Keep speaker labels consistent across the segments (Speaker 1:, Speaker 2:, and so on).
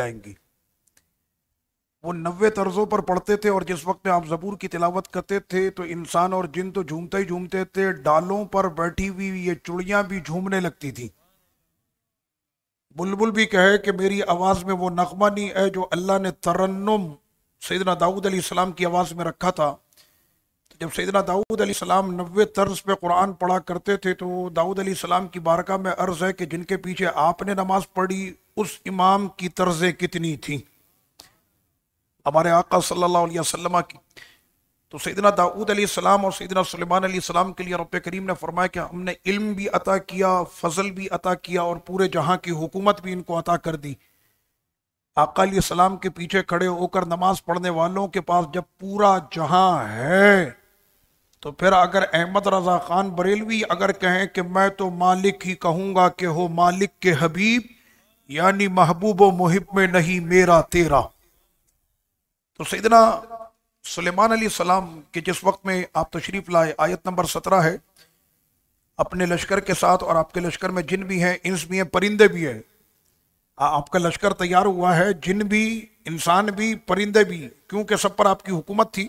Speaker 1: जाएंगी वो नवे तर्जों पर पढ़ते थे और जिस वक्त में आप जबूर की तिलावत करते थे तो इंसान और जिन तो झूमते ही झूमते थे डालों पर बैठी हुई ये चुड़ियां भी झूमने लगती थी बुलबुल भी कहे कि मेरी आवाज़ में वो नगमा नहीं है जो अल्लाह ने तरन्नम सैदना दाऊद अलीसलाम की आवाज़ में रखा था तो जब सैदना दाऊद अलीसलाम नबे तर्ज पे कुरान पढ़ा करते थे तो दाऊद अलीसलाम की बारका में अर्ज़ है कि जिनके पीछे आपने नमाज़ पढ़ी उस इमाम की तर्ज़ें कितनी थी हमारे आका सल्लल्लाहु अलैहि वसल्लम की तो सैदना दाऊद सलाम और सैदना सलमान सलाम के लिए रब करीम ने फरमाया कि हमने इल्म भी अता किया फजल भी अता किया और पूरे जहाँ की हुकूमत भी इनको अता कर दी आका सलाम के पीछे खड़े होकर नमाज पढ़ने वालों के पास जब पूरा जहाँ है तो फिर अगर अहमद रजा खान बरेलवी अगर कहें कि मैं तो मालिक ही कहूँगा कि हो मालिक के हबीब यानी महबूब मुहिब में नहीं मेरा तेरा तो सदना सलेमान अली सलाम के जिस वक्त में आप तशरीफ़ लाए आयत नंबर सत्रह है अपने लश्कर के साथ और आपके लश्कर में जिन भी हैं इंस भी हैं परिंदे भी हैं आपका लश्कर तैयार हुआ है जिन भी इंसान भी परिंदे भी क्योंकि सब पर आपकी हुकूमत थी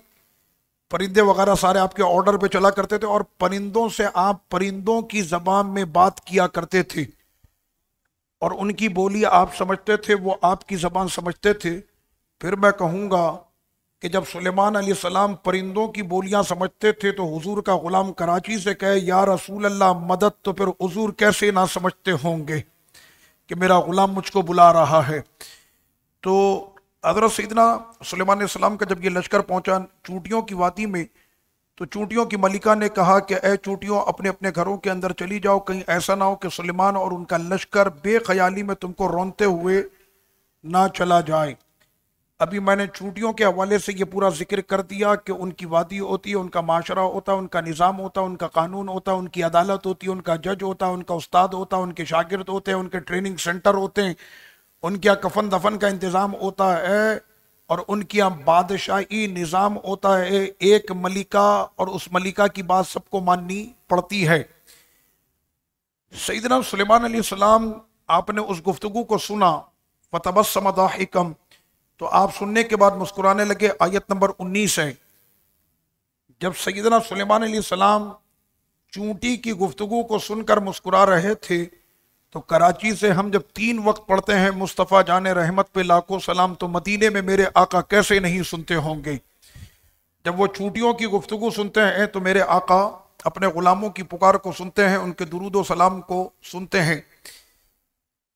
Speaker 1: परिंदे वगैरह सारे आपके ऑर्डर पे चला करते थे और परिंदों से आप परिंदों की जबान में बात किया करते थे और उनकी बोली आप समझते थे वो आपकी ज़बान समझते थे फिर मैं कहूँगा कि जब सुलेमान सलाम परिंदों की बोलियाँ समझते थे तो हुजूर का ग़ुलाम कराची से कहे या रसूल अल्लाह मदद तो फिर हुजूर कैसे ना समझते होंगे कि मेरा ग़ुलाम मुझको बुला रहा है तो अगर सदना सलेमान सलाम का जब ये लश्कर पहुँचा चूटियों की वादी में तो चूंटियों की मलिका ने कहा कि ए चूंटियों अपने अपने घरों के अंदर चली जाओ कहीं ऐसा ना हो कि सलेमान और उनका लश्कर बेख्याली में तुमको रोनते हुए ना चला जाए अभी मैंने चूंटियों के हवाले से ये पूरा जिक्र कर दिया कि उनकी वादी होती है उनका माशरा होता है उनका निज़ाम होता है उनका कानून होता है उनकी अदालत होती है उनका जज होता है उनका उस्ताद होता है उनके शागिर्द होते हैं उनके ट्रेनिंग सेंटर होते हैं उनके कफन दफन का इंतज़ाम होता है और उनके यहाँ बादशाही निज़ाम होता है एक मलिका और उस मलिका की बात सबको माननी पड़ती है सईदना सलेमान सलाम आपने उस गुफ्तु को सुना फतबसमदाहिकम तो आप सुनने के बाद मुस्कुराने लगे आयत नंबर 19 है जब सईदना सलेमान सलाम चूंटी की गुफ्तु को सुनकर मुस्कुरा रहे थे तो कराची से हम जब तीन वक्त पढ़ते हैं मुस्तफ़ा जान रहमत पे लाखों सलाम तो मदीने में मेरे आका कैसे नहीं सुनते होंगे जब वो छुट्टियों की गुफ्तु सुनते हैं तो मेरे आका अपने ग़ुलामों की पुकार को सुनते हैं उनके दरूद सलाम को सुनते हैं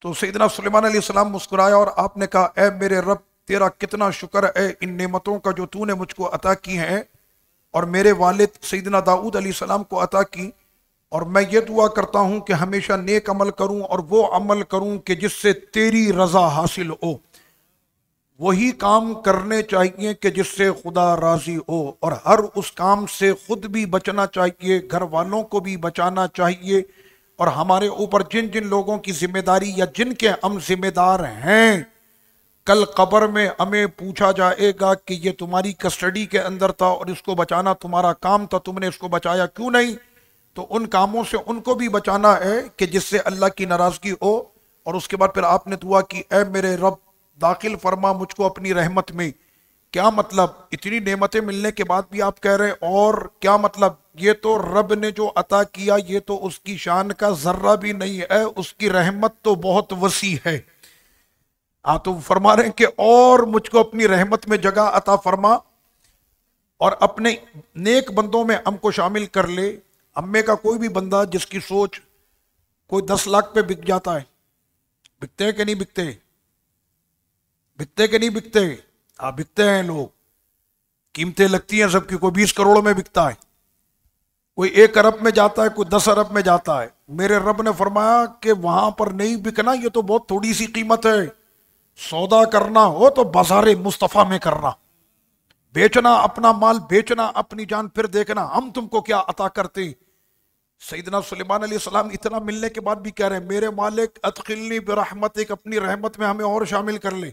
Speaker 1: तो सैदना सलमान सलाम मुस्कुराया और आपने कहा ऐ मेरे रब तेरा कितना शुक्र है इन नेमतों का जो तूने मुझको अता की हैं और मेरे वालिद सैदना दाऊद सलाम को अता की और मैं ये दुआ करता हूँ कि हमेशा नेक अमल करूँ और वो अमल करूँ कि जिससे तेरी रज़ा हासिल हो वही काम करने चाहिए कि जिससे खुदा राज़ी हो और हर उस काम से खुद भी बचना चाहिए घर वालों को भी बचाना चाहिए और हमारे ऊपर जिन जिन लोगों की जिम्मेदारी या जिनके हम जिम्मेदार हैं कल कब्र में हमें पूछा जाएगा कि ये तुम्हारी कस्टडी के अंदर था और इसको बचाना तुम्हारा काम था तुमने इसको बचाया क्यों नहीं तो उन कामों से उनको भी बचाना है कि जिससे अल्लाह की नाराज़गी हो और उसके बाद फिर आपने दुआ कि ए मेरे रब दाखिल फरमा मुझको अपनी रहमत में क्या मतलब इतनी नेमतें मिलने के बाद भी आप कह रहे हैं और क्या मतलब ये तो रब ने जो अता किया ये तो उसकी शान का जर्रा भी नहीं है उसकी रहमत तो बहुत वसी है आ हाँ, तो फरमा रहे हैं कि और मुझको अपनी रहमत में जगह अता फरमा और अपने नेक बंदों में हमको शामिल कर ले अम्मे का कोई भी बंदा जिसकी सोच कोई दस लाख पे बिक जाता है बिकते हैं कि नहीं बिकते बिकते कि नहीं बिकते हाँ बिकते हैं लोग कीमतें लगती हैं सबकी कोई बीस करोड़ में बिकता है कोई एक अरब में जाता है कोई दस अरब में जाता है मेरे रब ने फरमाया कि वहां पर नहीं बिकना ये तो बहुत थोड़ी सी कीमत है सौदा करना हो तो बाजार मुस्तफ़ा में करना बेचना अपना माल बेचना अपनी जान फिर देखना हम तुमको क्या अता करते सईदना सलेमान सलाम इतना मिलने के बाद भी कह रहे हैं मेरे मालिक अतखिलनी बरहमत एक अपनी रहमत में हमें और शामिल कर ले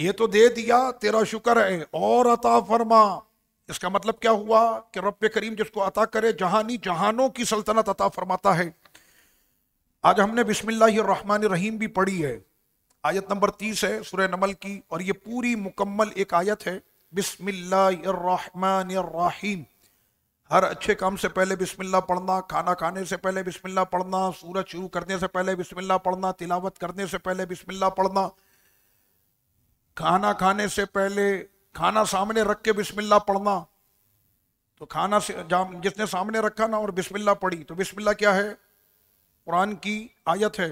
Speaker 1: ये तो दे दिया तेरा शुक्र है और अता फरमा इसका मतलब क्या हुआ कि रब करीम जिसको अता करे जहानी जहानों की सल्तनत अता फरमाता है आज हमने बिस्मिल्लाहमान रहीम भी पढ़ी है आयत नंबर तीस है सुरह नमल की और ये पूरी मुकम्मल एक आयत है बिस्मिल्लाहिर्रहमानिर्रहीम हर अच्छे काम से पहले बिस्मिल्लाह पढ़ना खाना खाने से पहले बिस्मिल्लाह पढ़ना सूरज शुरू करने से पहले बिस्मिल्लाह पढ़ना तिलावत करने से पहले बिस्मिल्लाह पढ़ना खाना खाने से पहले खाना सामने रख के बिस्मिल्लाह पढ़ना तो खाना से जिसने सामने रखा ना और बिस्मिल्लाह पढ़ी तो बिस्मिल्लाह क्या है कुरान की आयत है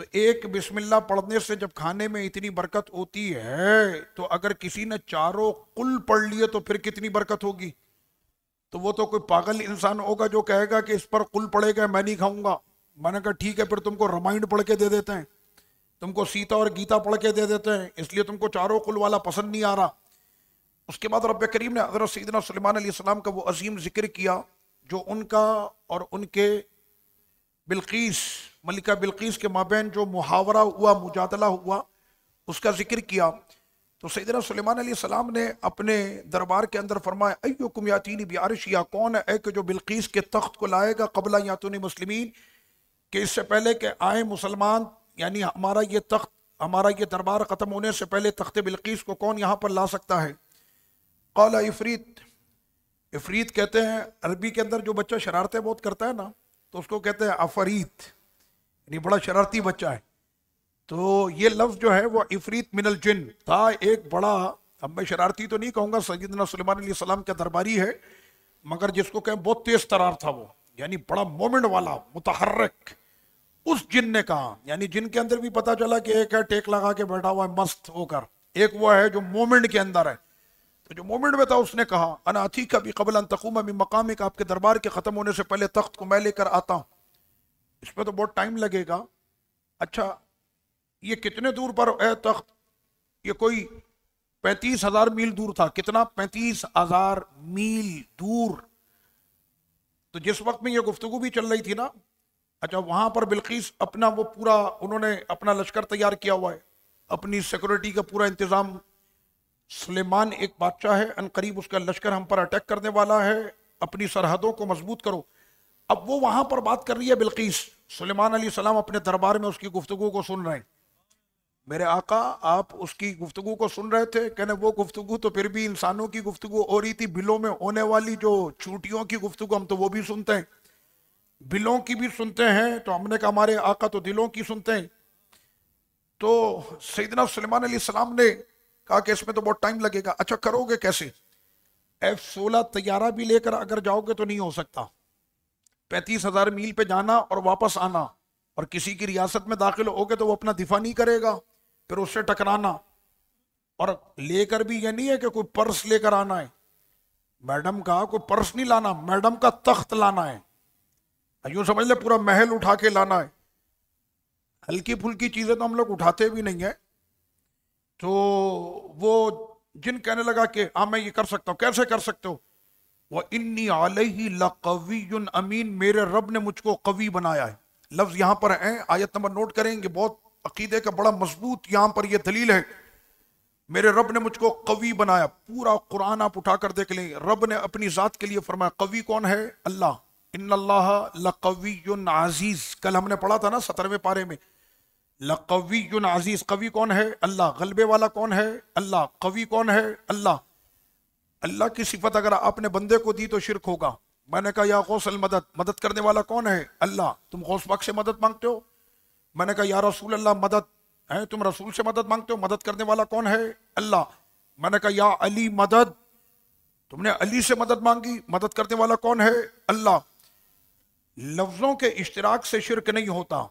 Speaker 1: तो एक बिस्मिल्ला पढ़ने से जब खाने में इतनी बरकत होती है तो अगर किसी ने चारों कुल पढ़ लिए तो फिर कितनी बरकत होगी तो वो तो कोई पागल इंसान होगा जो कहेगा कि इस पर कुल पड़ेगा मैं नहीं खाऊंगा मैंने कहा ठीक है फिर तुमको रामायण पढ़ के दे देते हैं तुमको सीता और गीता पढ़ के दे देते हैं इसलिए तुमको चारों कुल वाला पसंद नहीं आ रहा उसके बाद रब करीम ने हजरत सदना सलमान सलाम का वो अजीम जिक्र किया जो उनका और उनके बिल्कीस मलिका बिल्कीस के माबेन जो मुहावरा हुआ मुजादला हुआ उसका जिक्र किया तो सैदना सलमान सलाम ने अपने दरबार के अंदर फरमाया अयो कुमयातीनी बारिश या कौन है कि जो बिल्कीस के तख्त को लाएगा कबला यातून मुसलिमीन कि इससे पहले कि आए मुसलमान यानी हमारा ये तख्त हमारा ये दरबार ख़त्म होने से पहले तख्त बिल्कीस को कौन यहाँ पर ला सकता है कौला इफरीत इफरीत कहते हैं अरबी के अंदर जो बच्चा शरारतें बहुत करता है ना तो उसको कहते हैं अफरीत यानी बड़ा शरारती बच्चा है तो ये लफ्ज़ जो है वो इफरीत मिनल जिन था एक बड़ा अब मैं शरारती तो नहीं कहूँगा सैदना सलेमान सलाम का दरबारी है मगर जिसको कहें बहुत तेज़ तरार था वो यानी बड़ा मोमेंट वाला मुतहरक उस जिन ने कहा यानी जिनके अंदर भी पता चला कि एक है टेक लगा के बैठा हुआ है मस्त होकर एक वो है जो मोमेंट के अंदर है तो जो मोमेंट में था उसने कहा अनाथी का भी कबल तकूमा भी मकाम आपके दरबार के ख़त्म होने से पहले तख्त को मैं लेकर आता हूँ इसमें तो बहुत टाइम लगेगा अच्छा ये कितने दूर पर है तख्त ये कोई पैंतीस हजार मील दूर था कितना पैंतीस हजार मील दूर तो जिस वक्त में ये गुफ्तगु भी चल रही थी ना अच्छा वहां पर बिल्किस अपना वो पूरा उन्होंने अपना लश्कर तैयार किया हुआ है अपनी सिक्योरिटी का पूरा इंतज़ाम सलेमान एक बादशाह है अनकरीब उसका लश्कर हम पर अटैक करने वाला है अपनी सरहदों को मजबूत करो अब वो वहां पर बात कर रही है बिल्किस सुलेमान अली सलाम अपने दरबार में उसकी गुफ्तु को सुन रहे हैं मेरे आका आप उसकी गुफ्तु को सुन रहे थे कहने वो गुफ्तु तो फिर भी इंसानों की गुफ्तु हो रही थी बिलों में होने वाली जो छूटियों की गुफ्तु हम तो वो भी सुनते हैं बिलों की भी सुनते हैं तो हमने कहा हमारे आका तो दिलों की सुनते हैं तो सईदना सलेमान सलाम ने कहा कि इसमें तो बहुत टाइम लगेगा अच्छा करोगे कैसे एफ सोलह तैयारा भी लेकर अगर जाओगे तो नहीं हो सकता पैंतीस हजार मील पे जाना और वापस आना और किसी की रियासत में दाखिल हो गए तो वो अपना दिफा नहीं करेगा फिर उससे टकराना और लेकर भी ये नहीं है कि कोई पर्स लेकर आना है मैडम का कोई पर्स नहीं लाना मैडम का तख्त लाना है यूं समझ ले पूरा महल उठा के लाना है हल्की फुल्की चीज़ें तो हम लोग उठाते भी नहीं है तो वो जिन कहने लगा कि हाँ मैं ये कर सकता हूँ कैसे कर सकते हो व इन्नी आलही लकवी अमीन मेरे रब ने मुझको कवि बनाया है लफ्ज यहाँ पर है आयत नंबर नोट करेंगे बहुत अकीदे का बड़ा मजबूत यहाँ पर यह दलील है मेरे रब ने मुझको कवि बनाया पूरा कुरान आप उठा कर देख लें रब ने अपनी ज़ात के लिए फरमाया कवि कौन है अल्लाह इन अल्लाह लकवी आजीज़ कल हमने पढ़ा था ना सत्रहवें पारे में लकवी आजीज़ कवि कौन है अल्लाह गलबे वाला कौन है अल्लाह कवि कौन है अल्लाह अल्लाह की सिफत अगर आपने बंदे को दी तो शिरक होगा मैंने कहा या गौसल मदद मदद करने वाला कौन है अल्लाह तुम गौस पाक से मदद मांगते हो मैंने कहा या रसूल अल्लाह मदद है तुम रसूल से मदद मांगते हो मदद करने वाला कौन है अल्लाह मैंने कहा या अली मदद तुमने अली से मदद मांगी मदद करने वाला कौन है अल्लाह लफ्ज़ों के इश्तराक से शिरक नहीं होता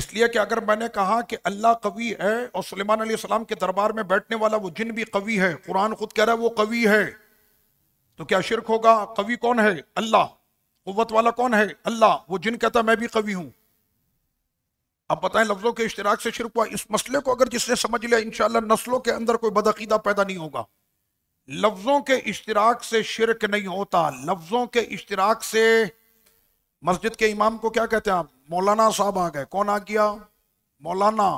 Speaker 1: इसलिए कि अगर मैंने कहा कि अल्लाह कवि है और सुलेमान सलेमान के दरबार में बैठने वाला वो जिन भी कवि है कुरान खुद कह रहा है वो कवि है तो क्या शिरक होगा कवि कौन है अल्लाह कुत वाला कौन है अल्लाह वो जिन कहता मैं भी कवि हूं अब बताएं लफ्जों के इश्तराक से शिरक हुआ इस मसले को अगर जिसने समझ लिया इनशाला नस्लों के अंदर कोई बदअीदा पैदा नहीं होगा लफ्जों के इश्तराक से शिरक नहीं होता लफ्जों के इश्तराक से मस्जिद के इमाम को क्या कहते हैं आप मौलाना साहब आ गए कौन आ गया मौलाना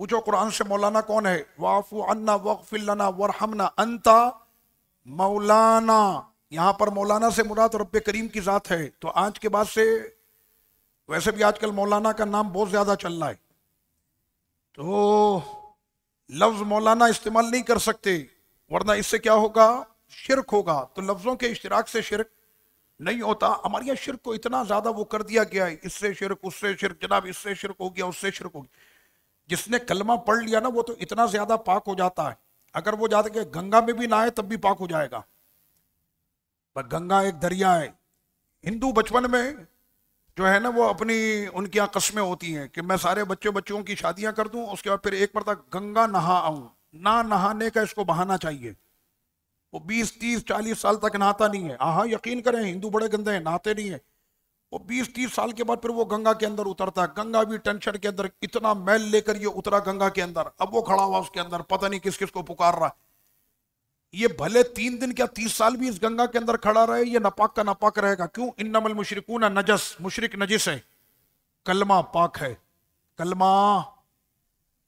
Speaker 1: पूछो कुरान से मौलाना कौन है वाफू अन्ना वकफिल्लाना वरहमना अंता मौलाना यहाँ पर मौलाना से मुराद रब करीम की ज़ात है तो आज के बाद से वैसे भी आजकल मौलाना का नाम बहुत ज़्यादा चल रहा है तो लफ्ज़ मौलाना इस्तेमाल नहीं कर सकते वरना इससे क्या होगा शिरक होगा तो लफ्ज़ों के इश्तराक से शिरक नहीं होता हमारे यहाँ शिरक को इतना ज़्यादा वो कर दिया गया है इससे शिरक उससे शिरक जनाब इससे शिरक हो गया उससे शिरक हो गया जिसने कलमा पढ़ लिया ना वो तो इतना ज़्यादा पाक हो जाता है अगर वो जाते गंगा में भी ना आए तब भी पाक हो जाएगा पर गंगा एक दरिया है हिंदू बचपन में जो है ना वो अपनी उनकी यहाँ कस्में होती हैं कि मैं सारे बच्चे बच्चों की शादियां कर दूं उसके बाद फिर एक मरता गंगा नहा आऊं ना नहाने का इसको बहाना चाहिए वो 20, 30, 40 साल तक नहाता नहीं है हाँ यकीन करें हिंदू बड़े गंदे हैं नहाते नहीं है वो 20, 30 साल के बाद फिर वो गंगा के अंदर उतरता है गंगा भी टेंशन के अंदर इतना मैल लेकर ये उतरा गंगा के अंदर अब वो खड़ा हुआ उसके अंदर पता नहीं किस किस को पुकार रहा ये भले तीन दिन क्या तीस साल भी इस गंगा के अंदर खड़ा रहे ये नपाक का नपाक रहेगा क्यों इन नमल मुशरकून नजस मुशरक नजिस है कलमा पाक है कलमा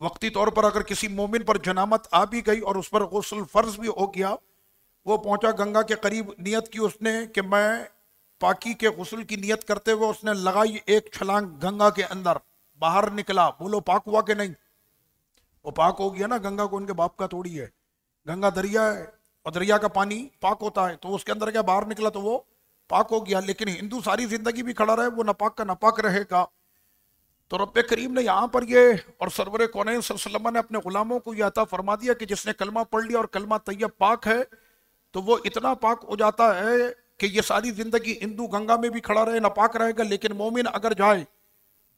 Speaker 1: वक्ती तौर पर अगर किसी मोमिन पर जनामत आ भी गई और उस पर गसल फर्ज भी हो गया वो पहुंचा गंगा के करीब नियत की उसने कि मैं पाकी के गसल की नियत करते हुए उसने लगाई एक छलांग गंगा के अंदर बाहर निकला बोलो पाक हुआ कि नहीं वो पाक हो गया ना गंगा को उनके बाप का थोड़ी है गंगा दरिया है और दरिया का पानी पाक होता है तो उसके अंदर क्या बाहर निकला तो वो पाक हो गया लेकिन हिंदू सारी जिंदगी भी खड़ा रहे वो नपाक का नपाक रहेगा तो रब करीम ने यहाँ पर ये और सरवर कौन ने अपने गुलामों को यह अता फरमा दिया कि जिसने कलमा पढ़ लिया और कलमा तैयब पाक है तो वो इतना पाक हो जाता है कि ये सारी ज़िंदगी हिंदू गंगा में भी खड़ा रहे ना पाक रहेगा लेकिन मोमिन अगर जाए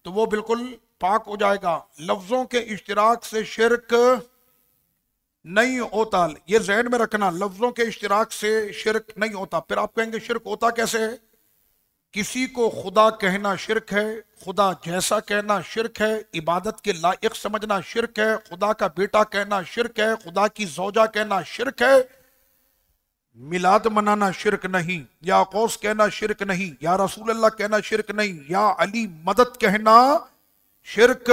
Speaker 1: तो वो बिल्कुल पाक हो जाएगा लफ्ज़ों के इश्तराक से शिरक नहीं होता ये जहन में रखना लफ्ज़ों के इश्तराक से शिरक नहीं होता फिर आप कहेंगे शिरक होता कैसे है किसी को खुदा कहना शिरक है खुदा जैसा कहना शिरक है इबादत के लायक समझना शिरक है खुदा का बेटा कहना शिरक है खुदा की जोजा कहना शिरक है मिलाद मनाना शिरक नहीं या कौस कहना शिरक नहीं या रसूल अल्लाह कहना शिरक नहीं या अली मदद कहना शिरक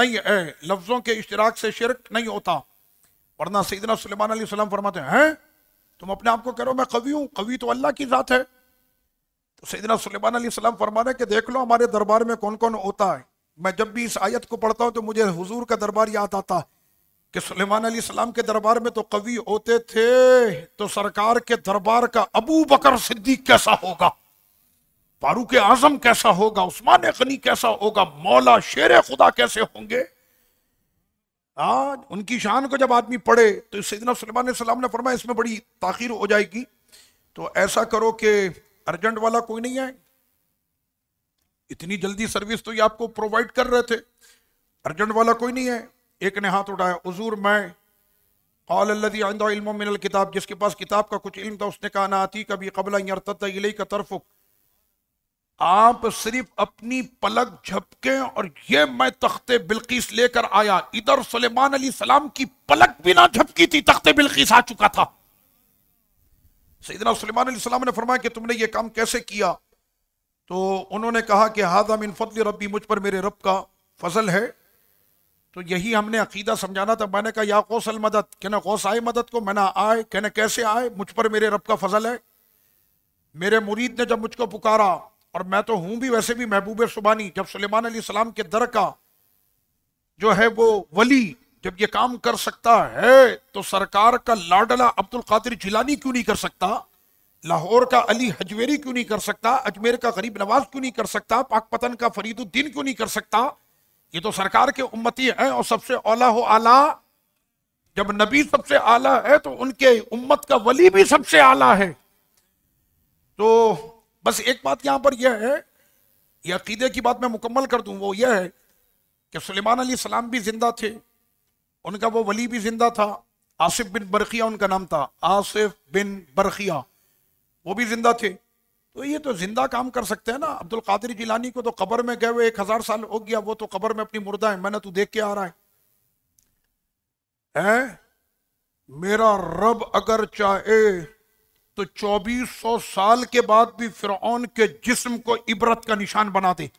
Speaker 1: नहीं है लफ्ज़ों के इश्तराक से शिरक नहीं होता वरना सईदना सलमान सलाम फरमाते हैं तुम अपने आप को कह रहे हो मैं कवि हूँ कवि तो अल्लाह की ज़ात है तो सईदना सलमान सलाम फरमा रहे कि देख लो हमारे दरबार में कौन कौन होता है मैं जब भी इस आयत को पढ़ता हूँ तो मुझे हुजूर का दरबार याद आता है कि सुलेमान सलाम के दरबार में तो कवि होते थे तो सरकार के दरबार का अबू बकर सिद्दीक कैसा होगा फारूक आजम कैसा होगा उस्मान गनी कैसा होगा मौला शेर खुदा कैसे होंगे आज उनकी शान को जब आदमी पढ़े तो सदना सलमान सलाम ने फरमाया इसमें बड़ी ताखिर हो जाएगी तो ऐसा करो कि अर्जेंट वाला कोई नहीं आए इतनी जल्दी सर्विस तो ये आपको प्रोवाइड कर रहे थे अर्जेंट वाला कोई नहीं है एक ने हाथ उठाया उजूर मैं औल्लदी किताब जिसके पास किताब का कुछ इल्म था उसने कहा ना आती कभी कबला का तरफ आप सिर्फ अपनी पलक झपके और ये मैं तख्ते बिल्किस लेकर आया इधर सलेमान अली सलाम की पलक भी ना झपकी थी तख्ते बिल्किस आ चुका था सईदना सलेमान अली सलाम ने फरमाया कि तुमने ये काम कैसे किया तो उन्होंने कहा कि हादम इन फजल रबी मुझ पर मेरे रब का फजल है तो यही हमने अकीदा समझाना था मैंने कहा या कौसल मदद कहना कौस आए मदद को मैंने आए कहना कैसे आए मुझ पर मेरे रब का फजल है मेरे मुरीद ने जब मुझको पुकारा और मैं तो हूं भी वैसे भी महबूब सुबानी जब सुलेमान सलाम के दर का जो है वो वली जब ये काम कर सकता है तो सरकार का लाडला अब्दुल कादिर जिलानी क्यों नहीं कर सकता लाहौर का अली हजवेरी क्यों नहीं कर सकता अजमेर का गरीब नवाज क्यों नहीं कर सकता पाक पतन का फरीदुद्दीन क्यों नहीं कर सकता ये तो सरकार के उम्मती हैं और सबसे औला हो आला जब नबी सबसे आला है तो उनके उम्मत का वली भी सबसे आला है तो बस एक बात यहां पर यह है ये अकीदे की बात मैं मुकम्मल कर दूं वो यह है कि सुलेमान अली सलाम भी जिंदा थे उनका वो वली भी जिंदा था आसिफ बिन बरखिया उनका नाम था आसिफ बिन बरखिया वो भी जिंदा थे तो ये तो जिंदा काम कर सकते हैं ना अब्दुल कादिर जिलानी को तो कबर में गए हुए एक हजार साल हो गया वो तो कबर में अपनी मुर्दा है मैंने तू तो देख के आ रहा है हैं मेरा रब अगर चाहे तो 2400 साल के बाद भी फिर के जिस्म को इबरत का निशान बना दे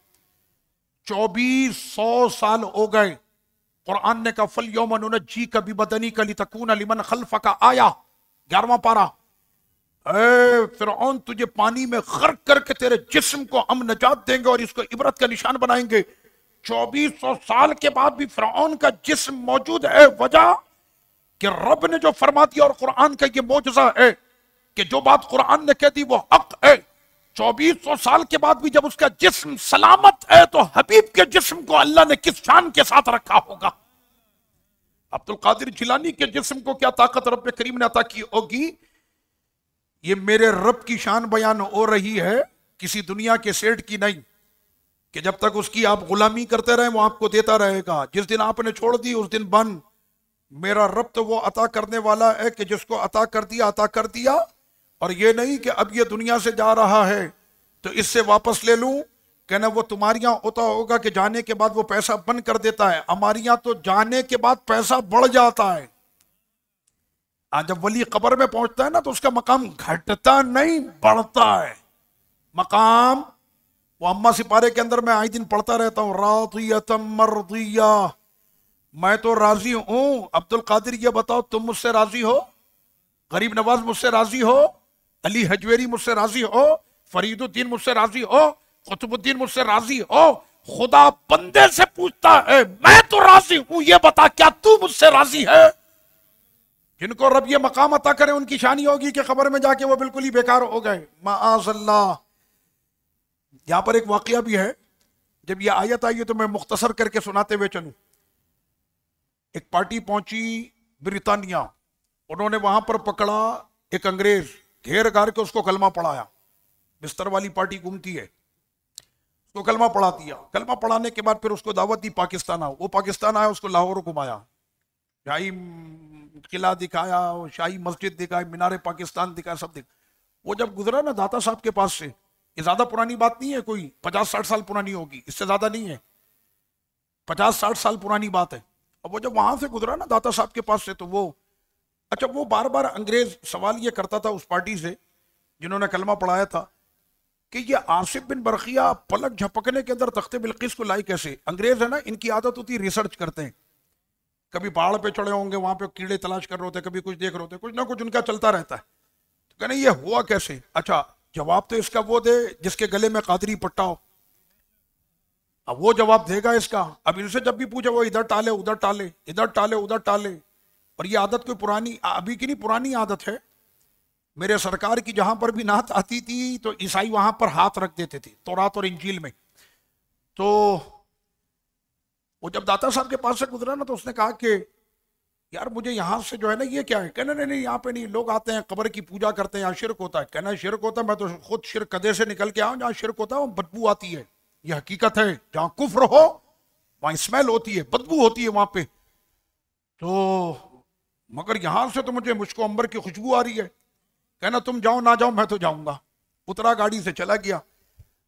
Speaker 1: 2400 साल हो गए कुरान ने कहा फल योमन जी कभी बदनी कली तकून अलिमन खलफ का आया ग्यारहवा पारा फिर तुझे पानी में खर करके तेरे जिस्म को हम नजात देंगे और इसको इबरत का निशान बनाएंगे चौबीस सौ साल के बाद भी फिरौन का जिस्म मौजूद है वजह कि रब ने जो फरमा दिया और कुरान का ये मोजा है कि जो बात कुरान ने कह दी वो हक है चौबीस सौ साल के बाद भी जब उसका जिस्म सलामत है तो हबीब के जिस्म को अल्लाह ने किस शान के साथ रखा होगा अब्दुल कादिर जिलानी के जिस्म को क्या ताकत रब करीम ने अता की होगी ये मेरे रब की शान बयान हो रही है किसी दुनिया के सेठ की नहीं कि जब तक उसकी आप गुलामी करते रहे वो आपको देता रहेगा जिस दिन आपने छोड़ दी उस दिन बंद मेरा रब तो वो अता करने वाला है कि जिसको अता कर दिया अता कर दिया और ये नहीं कि अब ये दुनिया से जा रहा है तो इससे वापस ले लूं कहना वो तुम्हारे होता होगा कि जाने के बाद वो पैसा बंद कर देता है हमारे तो जाने के बाद पैसा बढ़ जाता है आज जब वली कबर में पहुंचता है ना तो उसका मकाम घटता नहीं बढ़ता है मकाम वो अम्मा सिपारे के अंदर मैं आए दिन पढ़ता रहता हूँ रातिया मैं तो राजी हूँ अब्दुल कादिर ये बताओ तुम मुझसे राजी हो गरीब नवाज मुझसे राजी हो अली हजवेरी मुझसे राजी हो फरीदुद्दीन मुझसे राजी हो कुतुबुद्दीन मुझसे राजी हो खुदा बंदे से पूछता है मैं तो राजी हूं ये बता क्या तू मुझसे राजी है जिनको रब ये मकाम अता करे उनकी शानी होगी कि खबर में जाके वो बिल्कुल ही बेकार हो गए माजल्ला यहां पर एक वाकया भी है जब यह आयत आई है तो मैं मुख्तसर करके सुनाते हुए चलू एक पार्टी पहुंची ब्रितानिया उन्होंने वहां पर पकड़ा एक अंग्रेज घेर घर के उसको कलमा पढ़ाया बिस्तर वाली पार्टी घूमती है उसको कलमा पढ़ा दिया कलमा पढ़ाने के बाद फिर उसको दावत दी पाकिस्तान आओ वो पाकिस्तान आया उसको लाहौर घुमाया भाई किला दिखाया और शाही मस्जिद दिखाई मीनार पाकिस्तान दिखाया सब दिखा वो जब गुजरा ना दाता साहब के पास से ये ज़्यादा पुरानी बात नहीं है कोई पचास साठ साल पुरानी होगी इससे ज़्यादा नहीं है पचास साठ साल पुरानी बात है अब वो जब वहां से गुजरा ना दाता साहब के पास से तो वो अच्छा वो बार बार अंग्रेज सवाल ये करता था उस पार्टी से जिन्होंने कलमा पढ़ाया था कि ये आसिफ बिन बरखिया पलक झपकने के अंदर तख्ते बिल्किस को लाई कैसे अंग्रेज है ना इनकी आदत होती रिसर्च करते हैं कभी पहाड़ पे चढ़े होंगे वहां पे कीड़े तलाश कर रहे होते कभी कुछ देख रहे होते कुछ ना कुछ उनका चलता रहता है तो कहना ये हुआ कैसे अच्छा जवाब तो इसका वो दे जिसके गले में कादरी पट्टा हो अब वो जवाब देगा इसका अब इनसे जब भी पूछे वो इधर टाले उधर टाले इधर टाले उधर टाले और ये आदत कोई पुरानी अभी की नहीं पुरानी आदत है मेरे सरकार की जहां पर भी नात आती थी तो ईसाई वहां पर हाथ रख देते थे तो रात और इंजील में तो वो जब दाता साहब के पास से गुजरा ना तो उसने कहा कि यार मुझे यहाँ से जो है ना ये क्या है कहना नहीं नहीं यहाँ पे नहीं लोग आते हैं कब्र की पूजा करते हैं यहाँ शिरक होता है कहना शिरक होता है मैं तो खुद शिरक कदे से निकल के आऊँ जहाँ शिरक होता है वहाँ बदबू आती है ये हकीकत है जहाँ कुफ्र हो वहाँ स्मेल होती है बदबू होती है वहाँ पे तो मगर यहाँ से तो मुझे मुझको अंबर की खुशबू आ रही है कहना तुम जाओ ना जाओ मैं तो जाऊँगा उतरा गाड़ी से चला गया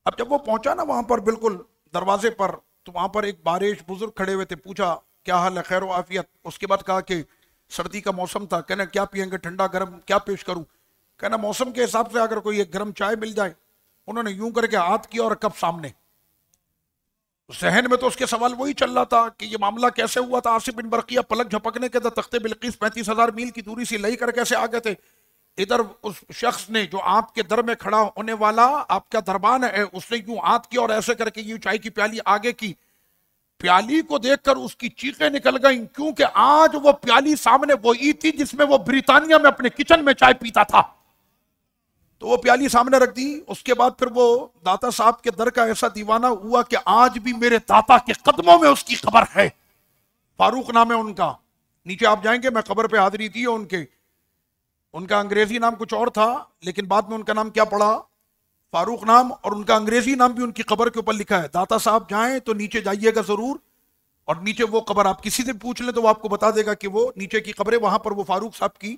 Speaker 1: अब जब वो पहुंचा ना वहाँ पर बिल्कुल दरवाजे पर तो वहाँ पर एक बारिश बुजुर्ग खड़े हुए थे पूछा क्या हाल है खैर आफियत उसके बाद कहा कि सर्दी का मौसम था कहना क्या पियेंगे ठंडा गर्म क्या पेश करूँ कहना मौसम के हिसाब से अगर कोई एक गर्म चाय मिल जाए उन्होंने यूं करके हाथ किया और कब सामने जहन में तो उसके सवाल वही चल रहा था कि ये मामला कैसे हुआ था आसिफ बिन बरकिया पलक झपकने के तो तख्ते बिल्किस पैंतीस हजार मील की दूरी से लई कर कैसे आ गए थे इधर उस शख्स ने जो आपके दर में खड़ा होने वाला आपका दरबान है उसने यूं हाथ किया और ऐसे करके यूं चाय की प्याली आगे की प्याली को देखकर उसकी चीखें निकल गईं क्योंकि आज वो प्याली सामने वही थी जिसमें वो ब्रितानिया में अपने किचन में चाय पीता था तो वो प्याली सामने रख दी उसके बाद फिर वो दाता साहब के दर का ऐसा दीवाना हुआ कि आज भी मेरे दाता के कदमों में उसकी खबर है फारूक नाम है उनका नीचे आप जाएंगे मैं खबर पे हाजिरी दी उनके उनका अंग्रेजी नाम कुछ और था लेकिन बाद में उनका नाम क्या पड़ा फारूक नाम और उनका अंग्रेजी नाम भी उनकी खबर के ऊपर लिखा है दाता साहब जाएं तो नीचे जाइएगा जरूर और नीचे वो खबर आप किसी से पूछ लें तो वो आपको बता देगा कि वो नीचे की खबरें वहां पर वो फारूक साहब की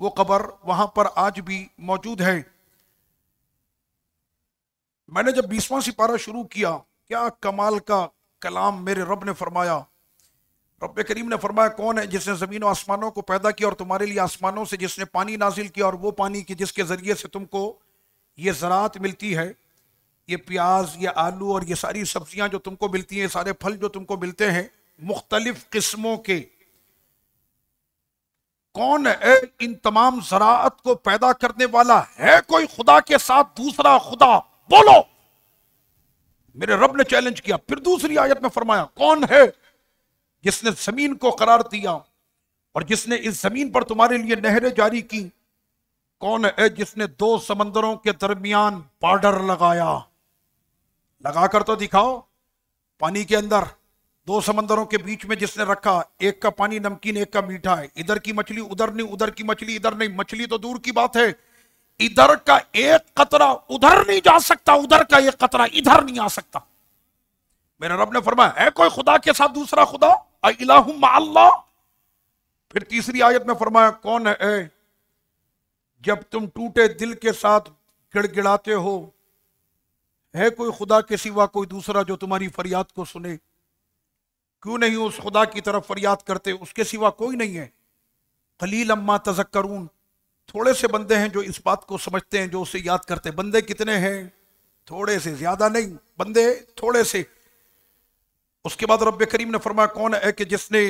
Speaker 1: वो खबर वहां पर आज भी मौजूद है मैंने जब बीसवां सिपारा शुरू किया क्या कमाल का कलाम मेरे रब ने फरमाया रब करीम ने फरमाया कौन है जिसने ज़मीन आसमानों को पैदा किया और तुम्हारे लिए आसमानों से जिसने पानी नाजिल किया और वो पानी की जिसके ज़रिए से तुमको ये ज़रात मिलती है ये प्याज ये आलू और ये सारी सब्जियां जो तुमको मिलती हैं सारे फल जो तुमको मिलते हैं मुख्तलिफ किस्मों के कौन है इन तमाम ज़रात को पैदा करने वाला है कोई खुदा के साथ दूसरा खुदा बोलो मेरे रब ने चैलेंज किया फिर दूसरी आयत में फरमाया कौन है जिसने जमीन को करार दिया और जिसने इस जमीन पर तुम्हारे लिए नहरें जारी की कौन है जिसने दो समंदरों के दरमियान बॉर्डर लगाया लगाकर तो दिखाओ पानी के अंदर दो समंदरों के बीच में जिसने रखा एक का पानी नमकीन एक का मीठा है इधर की मछली उधर नहीं उधर की मछली इधर नहीं मछली तो दूर की बात है इधर का एक कतरा उधर नहीं जा सकता उधर का एक कतरा इधर नहीं आ सकता मेरे रब ने फरमाया है कोई खुदा के साथ दूसरा खुदा अल्लाह फिर तीसरी आयत में फरमाया कौन है जब तुम टूटे दिल के साथ गिड़गिड़ाते हो है कोई खुदा के सिवा कोई दूसरा जो तुम्हारी फरियाद को सुने क्यों नहीं उस खुदा की तरफ फरियाद करते उसके सिवा कोई नहीं है खलील अम्मा तजक्करून थोड़े से बंदे हैं जो इस बात को समझते हैं जो उसे याद करते हैं बंदे कितने हैं थोड़े से ज्यादा नहीं बंदे थोड़े से उसके बाद रब करीम ने फरमाया कौन है कि जिसने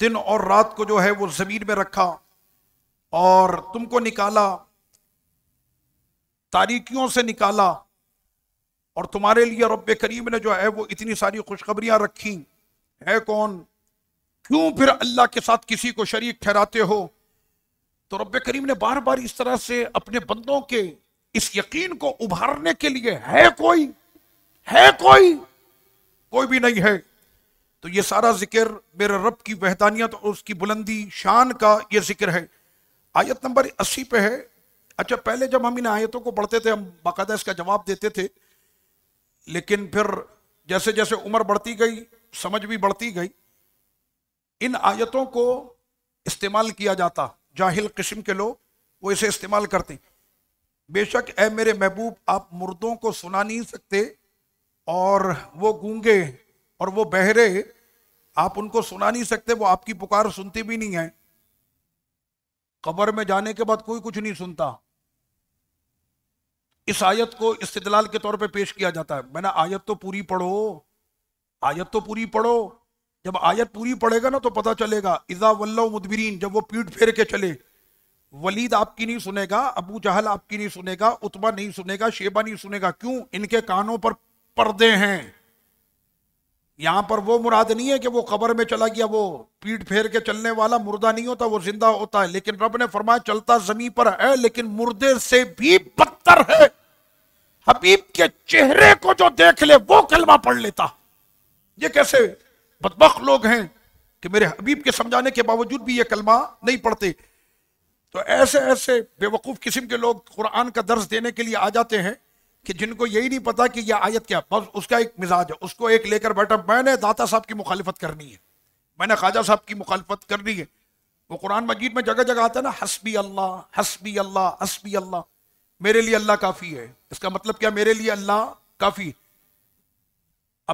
Speaker 1: दिन और रात को जो है वो ज़मीन में रखा और तुमको निकाला तारीखियों से निकाला और तुम्हारे लिए रब करीम ने जो है वो इतनी सारी खुशखबरियां रखी है कौन क्यों फिर अल्लाह के साथ किसी को शरीक ठहराते हो तो रब करीम ने बार बार इस तरह से अपने बंदों के इस यकीन को उभारने के लिए है कोई है कोई कोई भी नहीं है तो ये सारा जिक्र मेरे रब की वहदानियत और उसकी बुलंदी शान का ये जिक्र है आयत नंबर अस्सी पे है अच्छा पहले जब हम इन आयतों को पढ़ते थे हम बाकायदा इसका जवाब देते थे लेकिन फिर जैसे जैसे उम्र बढ़ती गई समझ भी बढ़ती गई इन आयतों को इस्तेमाल किया जाता जाहिल किस्म के लोग वो इसे इस्तेमाल करते बेशक ए मेरे महबूब आप मुर्दों को सुना नहीं सकते और वो गूंगे और वो बहरे आप उनको सुना नहीं सकते वो आपकी पुकार सुनती भी नहीं है कब्र में जाने के बाद कोई कुछ नहीं सुनता इस आयत को इस्तलाल के तौर पे पेश किया जाता है मैंने आयत तो पूरी पढ़ो आयत तो पूरी पढ़ो जब आयत पूरी पढ़ेगा ना तो पता चलेगा इजा वल्लो मुदबरीन जब वो पीठ फेर के चले वलीद आपकी नहीं सुनेगा अबू जहल आपकी नहीं सुनेगा उतबा नहीं सुनेगा शेबा नहीं सुनेगा क्यों इनके कानों पर पर्दे हैं यहां पर वो मुराद नहीं है कि वो कबर में चला गया वो पीठ फेर के चलने वाला मुर्दा नहीं होता वो जिंदा होता है लेकिन रब ने फरमाया चलता जमीन पर है लेकिन मुर्दे से भी बदतर है हबीब के चेहरे को जो देख ले वो कलमा पढ़ लेता ये कैसे बदबक लोग हैं कि मेरे हबीब के समझाने के बावजूद भी ये कलमा नहीं पढ़ते तो ऐसे ऐसे बेवकूफ़ किस्म के लोग कुरान का दर्ज देने के लिए आ जाते हैं कि जिनको यही नहीं पता कि यह आयत क्या बस उसका एक मिजाज है उसको एक लेकर बैठा मैंने दाता साहब की मुखालफत करनी है मैंने ख्वाजा साहब की मुखालफत करनी है वो कुरान मजीद में जगह जगह आता है ना हसबी अल्लाह हसबी अल्लाह हसबी अल्लाह मेरे लिए अल्लाह काफ़ी है इसका मतलब क्या मेरे लिए अल्लाह काफ़ी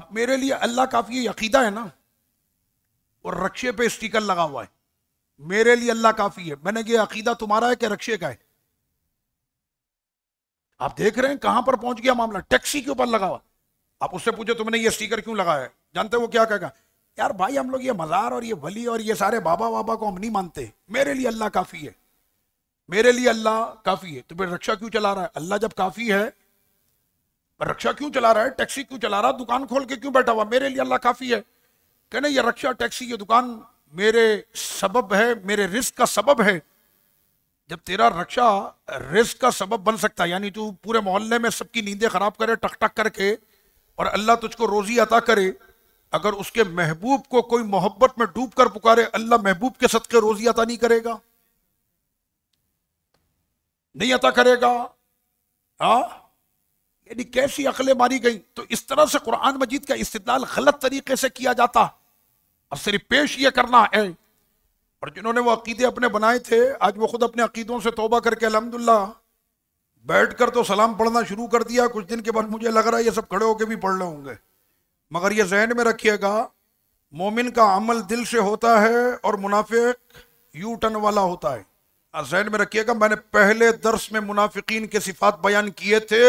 Speaker 1: अब मेरे लिए अल्लाह काफ़ी है यकीदा है ना और रक्शे पे स्टिकर लगा हुआ है मेरे लिए अल्लाह काफ़ी है मैंने ये अकीदा तुम्हारा है कि रक्शे का है आप देख रहे हैं कहां पर पहुंच गया मामला टैक्सी के ऊपर लगा हुआ आप उससे पूछे तुमने ये स्टीकर क्यों लगाया है जानते वो क्या कहेगा यार भाई हम लोग ये मज़ार और ये वली और ये सारे बाबा बाबा को हम नहीं मानते मेरे लिए अल्लाह काफ़ी है मेरे लिए अल्लाह काफ़ी है तो फिर रक्षा क्यों चला रहा है अल्लाह जब काफ़ी है पर रक्षा क्यों चला रहा है टैक्सी क्यों चला रहा है दुकान खोल के क्यों बैठा हुआ मेरे लिए अल्लाह काफ़ी है कहना ये रक्षा टैक्सी ये दुकान मेरे सबब है मेरे रिस्क का सबब है जब तेरा रक्षा रिस्क का सबब बन सकता है यानी तू पूरे मोहल्ले में सबकी नींदें खराब करे टक टक करके और अल्लाह तुझको रोजी अता करे अगर उसके महबूब को कोई मोहब्बत में डूब कर पुकारे अल्लाह महबूब के सदके रोजी अता नहीं करेगा नहीं अता करेगा हा यानी कैसी अकलें मारी गई तो इस तरह से कुरान मजीद का इस्तेमाल गलत तरीके से किया जाता अब सिर्फ पेश यह करना है और जिन्होंने वो अकीदे अपने बनाए थे आज वो खुद अपने अकीदों से तोबा करके अलहमदिल्ला बैठ कर तो सलाम पढ़ना शुरू कर दिया कुछ दिन के बाद मुझे लग रहा है ये सब खड़े होकर भी पढ़ रहे होंगे मगर ये जहन में रखिएगा मोमिन का अमल दिल से होता है और मुनाफिक यू टन वाला होता है जहन में रखिएगा मैंने पहले दर्स में मुनाफिकीन के सिफात बयान किए थे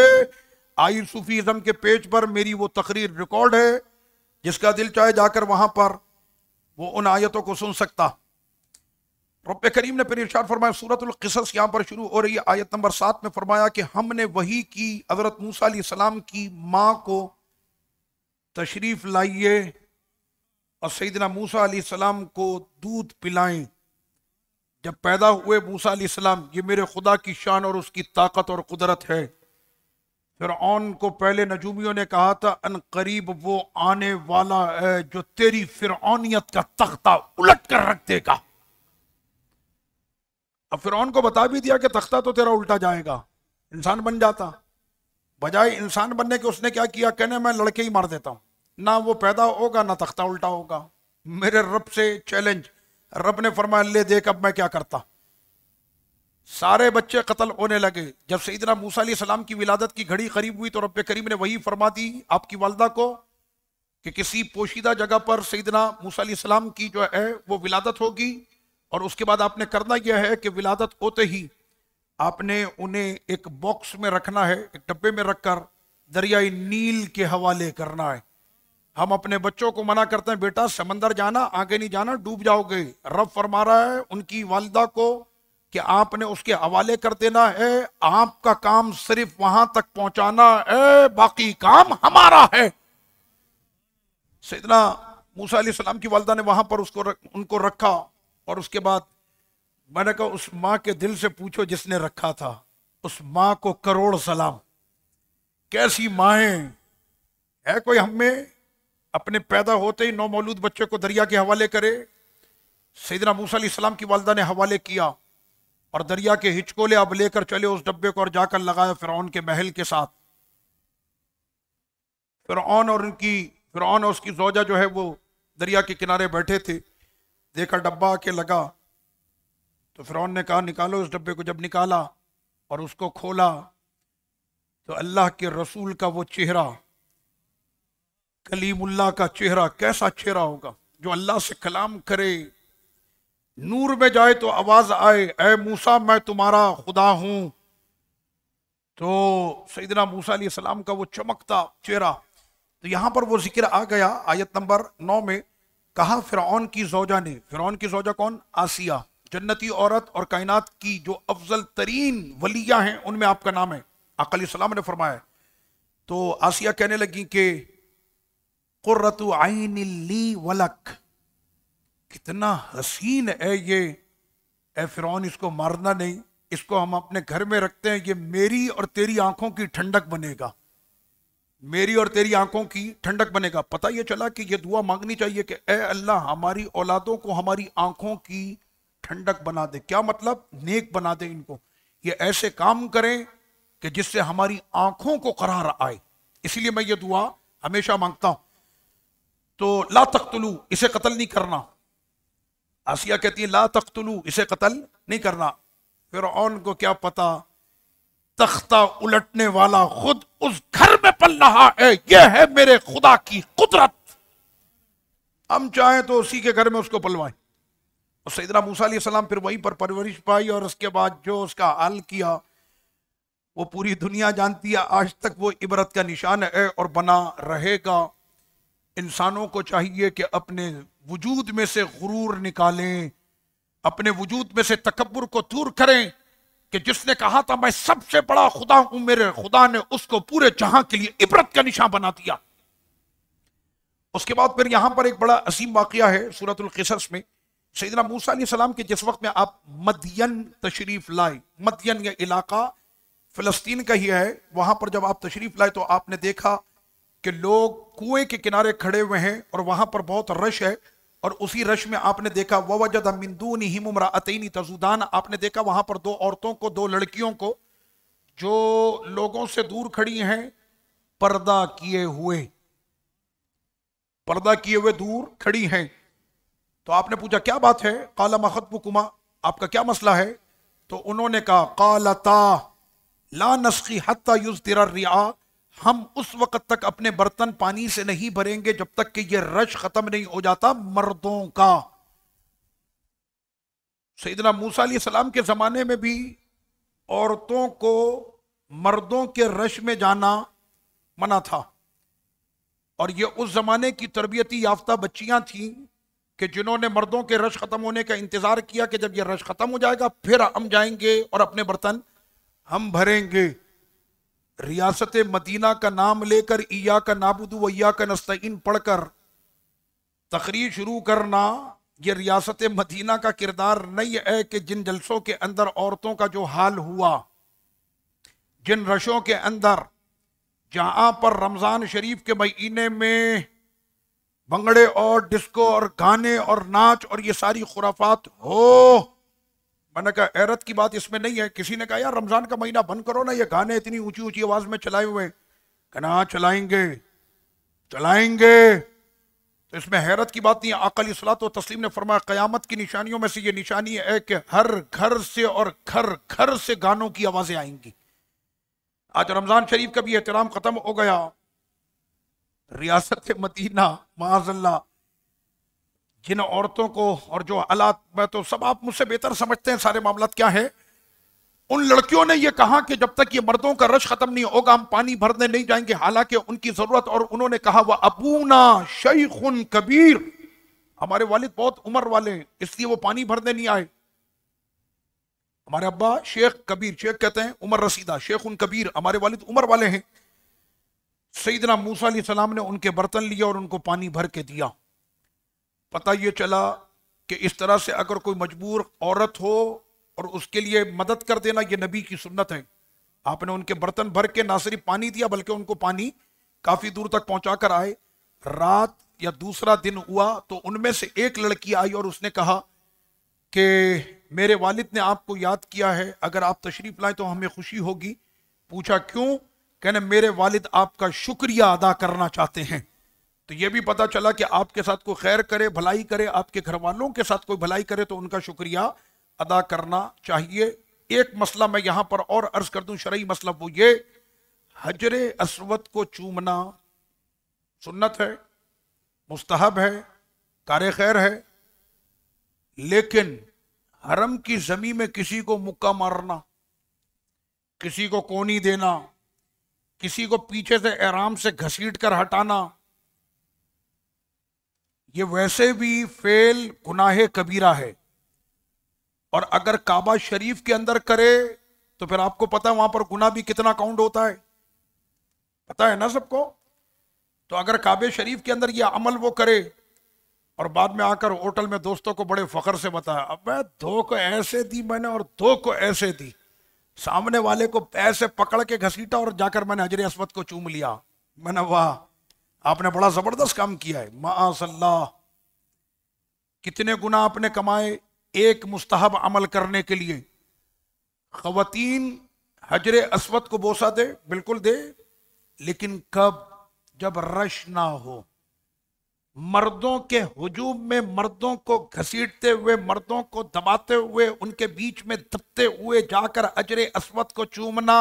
Speaker 1: आई सूफीज़म के पेज पर मेरी वो तकरीर रिकॉर्ड है जिसका दिल चाहे जाकर वहाँ पर वो उन आयतों को सुन सकता रब करीम ने फिर इर्शाद फरमाया अलकसस यहाँ पर शुरू हो रही है आयत नंबर सात में फरमाया कि हमने वही की हज़रत मूसा सलाम की माँ को तशरीफ़ लाइए और सईदना मूसा सलाम को दूध पिलाएं जब पैदा हुए मूसा सलाम ये मेरे खुदा की शान और उसकी ताकत और कुदरत है फिर ऑन को पहले नजूमियों ने कहा था अन करीब वो आने वाला है जो तेरी फिर का तख्ता उलट कर रख देगा अब फिर को बता भी दिया कि तख्ता तो तेरा उल्टा जाएगा इंसान बन जाता बजाय इंसान बनने के उसने क्या किया कहने मैं लड़के ही मार देता हूं ना वो पैदा होगा ना तख्ता उल्टा होगा मेरे रब से चैलेंज रब ने फरमाया ले देख अब मैं क्या करता सारे बच्चे कत्ल होने लगे जब सईदना मूसा सलाम की विलादत की घड़ी करीब हुई तो रब करीब ने वही फरमा दी आपकी वालदा को कि किसी पोशीदा जगह पर सईदना मूसा सलाम की जो है वो विलादत होगी और उसके बाद आपने करना यह है कि विलादत होते ही आपने उन्हें एक बॉक्स में रखना है एक डब्बे में रखकर दरियाई नील के हवाले करना है हम अपने बच्चों को मना करते हैं बेटा समंदर जाना आगे नहीं जाना डूब जाओगे रब फरमा रहा है उनकी वालदा को कि आपने उसके हवाले कर देना है आपका काम सिर्फ वहां तक पहुंचाना है बाकी काम हमारा है सीधना मूसा सलाम की वालदा ने वहां पर उसको रख, उनको रखा और उसके बाद मैंने कहा उस माँ के दिल से पूछो जिसने रखा था उस माँ को करोड़ सलाम कैसी माए है कोई हम में अपने पैदा होते ही नौ मौलूद बच्चे को दरिया के हवाले करे सैदना मूसा इस्लाम की वालदा ने हवाले किया और दरिया के हिचकोले अब लेकर चले उस डब्बे को और जाकर लगाया फिर के महल के साथ फिर और उनकी फिर और उसकी जोजा जो है वो दरिया के किनारे बैठे थे देखा डब्बा आके लगा तो फिर ने कहा निकालो उस डब्बे को जब निकाला और उसको खोला तो अल्लाह के रसूल का वो चेहरा कलीमुल्ला का चेहरा कैसा चेहरा होगा जो अल्लाह से कलाम करे नूर में जाए तो आवाज आए ए मूसा मैं तुम्हारा खुदा हूं तो सईदना मूसा सलाम का वो चमकता चेहरा तो यहां पर वो जिक्र आ गया आयत नंबर नौ में कहा फिरौन की जोजा ने फिरौन की जोजा कौन आसिया जन्नती औरत और कायनात की जो अफजल तरीन वलिया हैं उनमें आपका नाम है अकलम ने फरमाया तो आसिया कहने लगी कि कुर्रतु आइन वलक कितना हसीन है ये ए फिरौन इसको मारना नहीं इसको हम अपने घर में रखते हैं ये मेरी और तेरी आंखों की ठंडक बनेगा मेरी और तेरी आंखों की ठंडक बनेगा पता यह चला कि यह दुआ मांगनी चाहिए कि ए अल्लाह हमारी औलादों को हमारी आंखों की ठंडक बना दे क्या मतलब नेक बना दे इनको ये ऐसे काम करें कि जिससे हमारी आंखों को करार आए इसलिए मैं ये दुआ हमेशा मांगता हूं तो ला तख्तुलू इसे कत्ल नहीं करना आसिया कहती है ला तख्तुलू इसे कत्ल नहीं करना फिर को क्या पता तख्ता उलटने वाला खुद उस घर में पल रहा है यह है मेरे खुदा की कुदरत हम चाहें तो उसी के घर में उसको पलवाएं और सैदरा मूसा सलाम फिर वहीं पर परवरिश पाई और उसके बाद जो उसका हल किया वो पूरी दुनिया जानती है आज तक वो इबरत का निशान है और बना रहेगा इंसानों को चाहिए कि अपने वजूद में से गुरूर निकालें अपने वजूद में से तकबर को दूर करें कि जिसने कहा था मैं सबसे बड़ा खुदा हूं मेरे खुदा ने उसको पूरे जहां के लिए इबरत का निशान बना दिया उसके बाद फिर यहां पर एक बड़ा अजीम वाकया है सूरतुल में सैदना मूसा सलाम के जिस वक्त में आप मदियन तशरीफ लाए मदियन यह इलाका फ़लस्तीन का ही है वहां पर जब आप तशरीफ लाए तो आपने देखा कि लोग कुएं के किनारे खड़े हुए हैं और वहां पर बहुत रश है और उसी रश में आपने देखा वजद नहीं ही अतनी तजुदान आपने देखा वहां पर दो औरतों को दो लड़कियों को जो लोगों से दूर खड़ी हैं पर्दा किए हुए पर्दा किए हुए दूर खड़ी हैं तो आपने पूछा क्या बात है काला मखतबुकुमा आपका क्या मसला है तो उन्होंने कहा कालता ला नस्की हत्ता युज तिर रिया हम उस वक्त तक अपने बर्तन पानी से नहीं भरेंगे जब तक कि यह रश खत्म नहीं हो जाता मर्दों का सईदना मूसा सलाम के ज़माने में भी औरतों को मर्दों के रश में जाना मना था और ये उस ज़माने की तरबियती याफ्ता बच्चियां थीं कि जिन्होंने मर्दों के रश ख़त्म होने का इंतज़ार किया कि जब ये रश ख़त्म हो जाएगा फिर हम जाएंगे और अपने बर्तन हम भरेंगे रियासत मदीना का नाम लेकर ईया का नाबुदू अया का नस्तिन पढ़कर तकरीर शुरू करना ये रियासत मदीना का किरदार नहीं है कि जिन जलसों के अंदर औरतों का जो हाल हुआ जिन रशों के अंदर जहाँ पर रमज़ान शरीफ के महीने में बंगड़े और डिस्को और गाने और नाच और ये सारी खुराफात हो मैंने कहा ऐरत की बात इसमें नहीं है किसी ने कहा यार रमज़ान का महीना बंद करो ना ये गाने इतनी ऊंची ऊंची आवाज़ में चलाए हुए कहना चलाएंगे चलाएंगे तो इसमें हैरत की बात नहीं है अकल असलात तो तस्लीम ने फरमाया क़यामत की निशानियों में से ये निशानी है कि हर घर से और घर घर से गानों की आवाज़ें आएंगी आज रमज़ान शरीफ का भी एहतराम ख़त्म हो गया रियासत मदीना माजल्ला जिन औरतों को और जो हालात मैं तो सब आप मुझसे बेहतर समझते हैं सारे मामला क्या है उन लड़कियों ने यह कहा कि जब तक ये मर्दों का रश खत्म नहीं होगा हम पानी भरने नहीं जाएंगे हालांकि उनकी जरूरत और उन्होंने कहा वह अबूना उन कबीर हमारे वालिद बहुत उम्र वाले हैं इसलिए वो पानी भरने नहीं आए हमारे अब्बा शेख कबीर शेख कहते हैं उमर रसीदा शेख उन कबीर हमारे वालिद उमर वाले हैं सईदना मूसा सलाम ने उनके बर्तन लिए और उनको पानी भर के दिया पता ये चला कि इस तरह से अगर कोई मजबूर औरत हो और उसके लिए मदद कर देना ये नबी की सुन्नत है आपने उनके बर्तन भर के ना सिर्फ पानी दिया बल्कि उनको पानी काफ़ी दूर तक पहुंचा कर आए रात या दूसरा दिन हुआ तो उनमें से एक लड़की आई और उसने कहा कि मेरे वालिद ने आपको याद किया है अगर आप तशरीफ़ लाएं तो हमें खुशी होगी पूछा क्यों कहने मेरे वालिद आपका शुक्रिया अदा करना चाहते हैं तो ये भी पता चला कि आपके साथ कोई खैर करे भलाई करे आपके घर वालों के साथ कोई भलाई करे तो उनका शुक्रिया अदा करना चाहिए एक मसला मैं यहां पर और अर्ज कर दूं शरा मसला वो ये हजर असवत को चूमना सुन्नत है मुस्तहब है कार खैर है लेकिन हरम की जमी में किसी को मुक्का मारना किसी को कोनी देना किसी को पीछे से आराम से घसीट कर हटाना ये वैसे भी फेल गुनाहे कबीरा है और अगर काबा शरीफ के अंदर करे तो फिर आपको पता है वहां पर गुना भी कितना काउंट होता है पता है ना सबको तो अगर काबे शरीफ के अंदर ये अमल वो करे और बाद में आकर होटल में दोस्तों को बड़े फखर से बताया अब मैं दो को ऐसे दी मैंने और दो को ऐसे दी सामने वाले को पैसे पकड़ के घसीटा और जाकर मैंने हजरे असमत को चूम लिया मैंने वाह आपने बड़ा जबरदस्त काम किया है मासल्लाह कितने गुना आपने कमाए एक मुस्तहब अमल करने के लिए खवतीन हजर असवद को बोसा दे बिल्कुल दे लेकिन कब जब रश ना हो मर्दों के हजूम में मर्दों को घसीटते हुए मर्दों को दबाते हुए उनके बीच में दबते हुए जाकर अजरे असमत को चूमना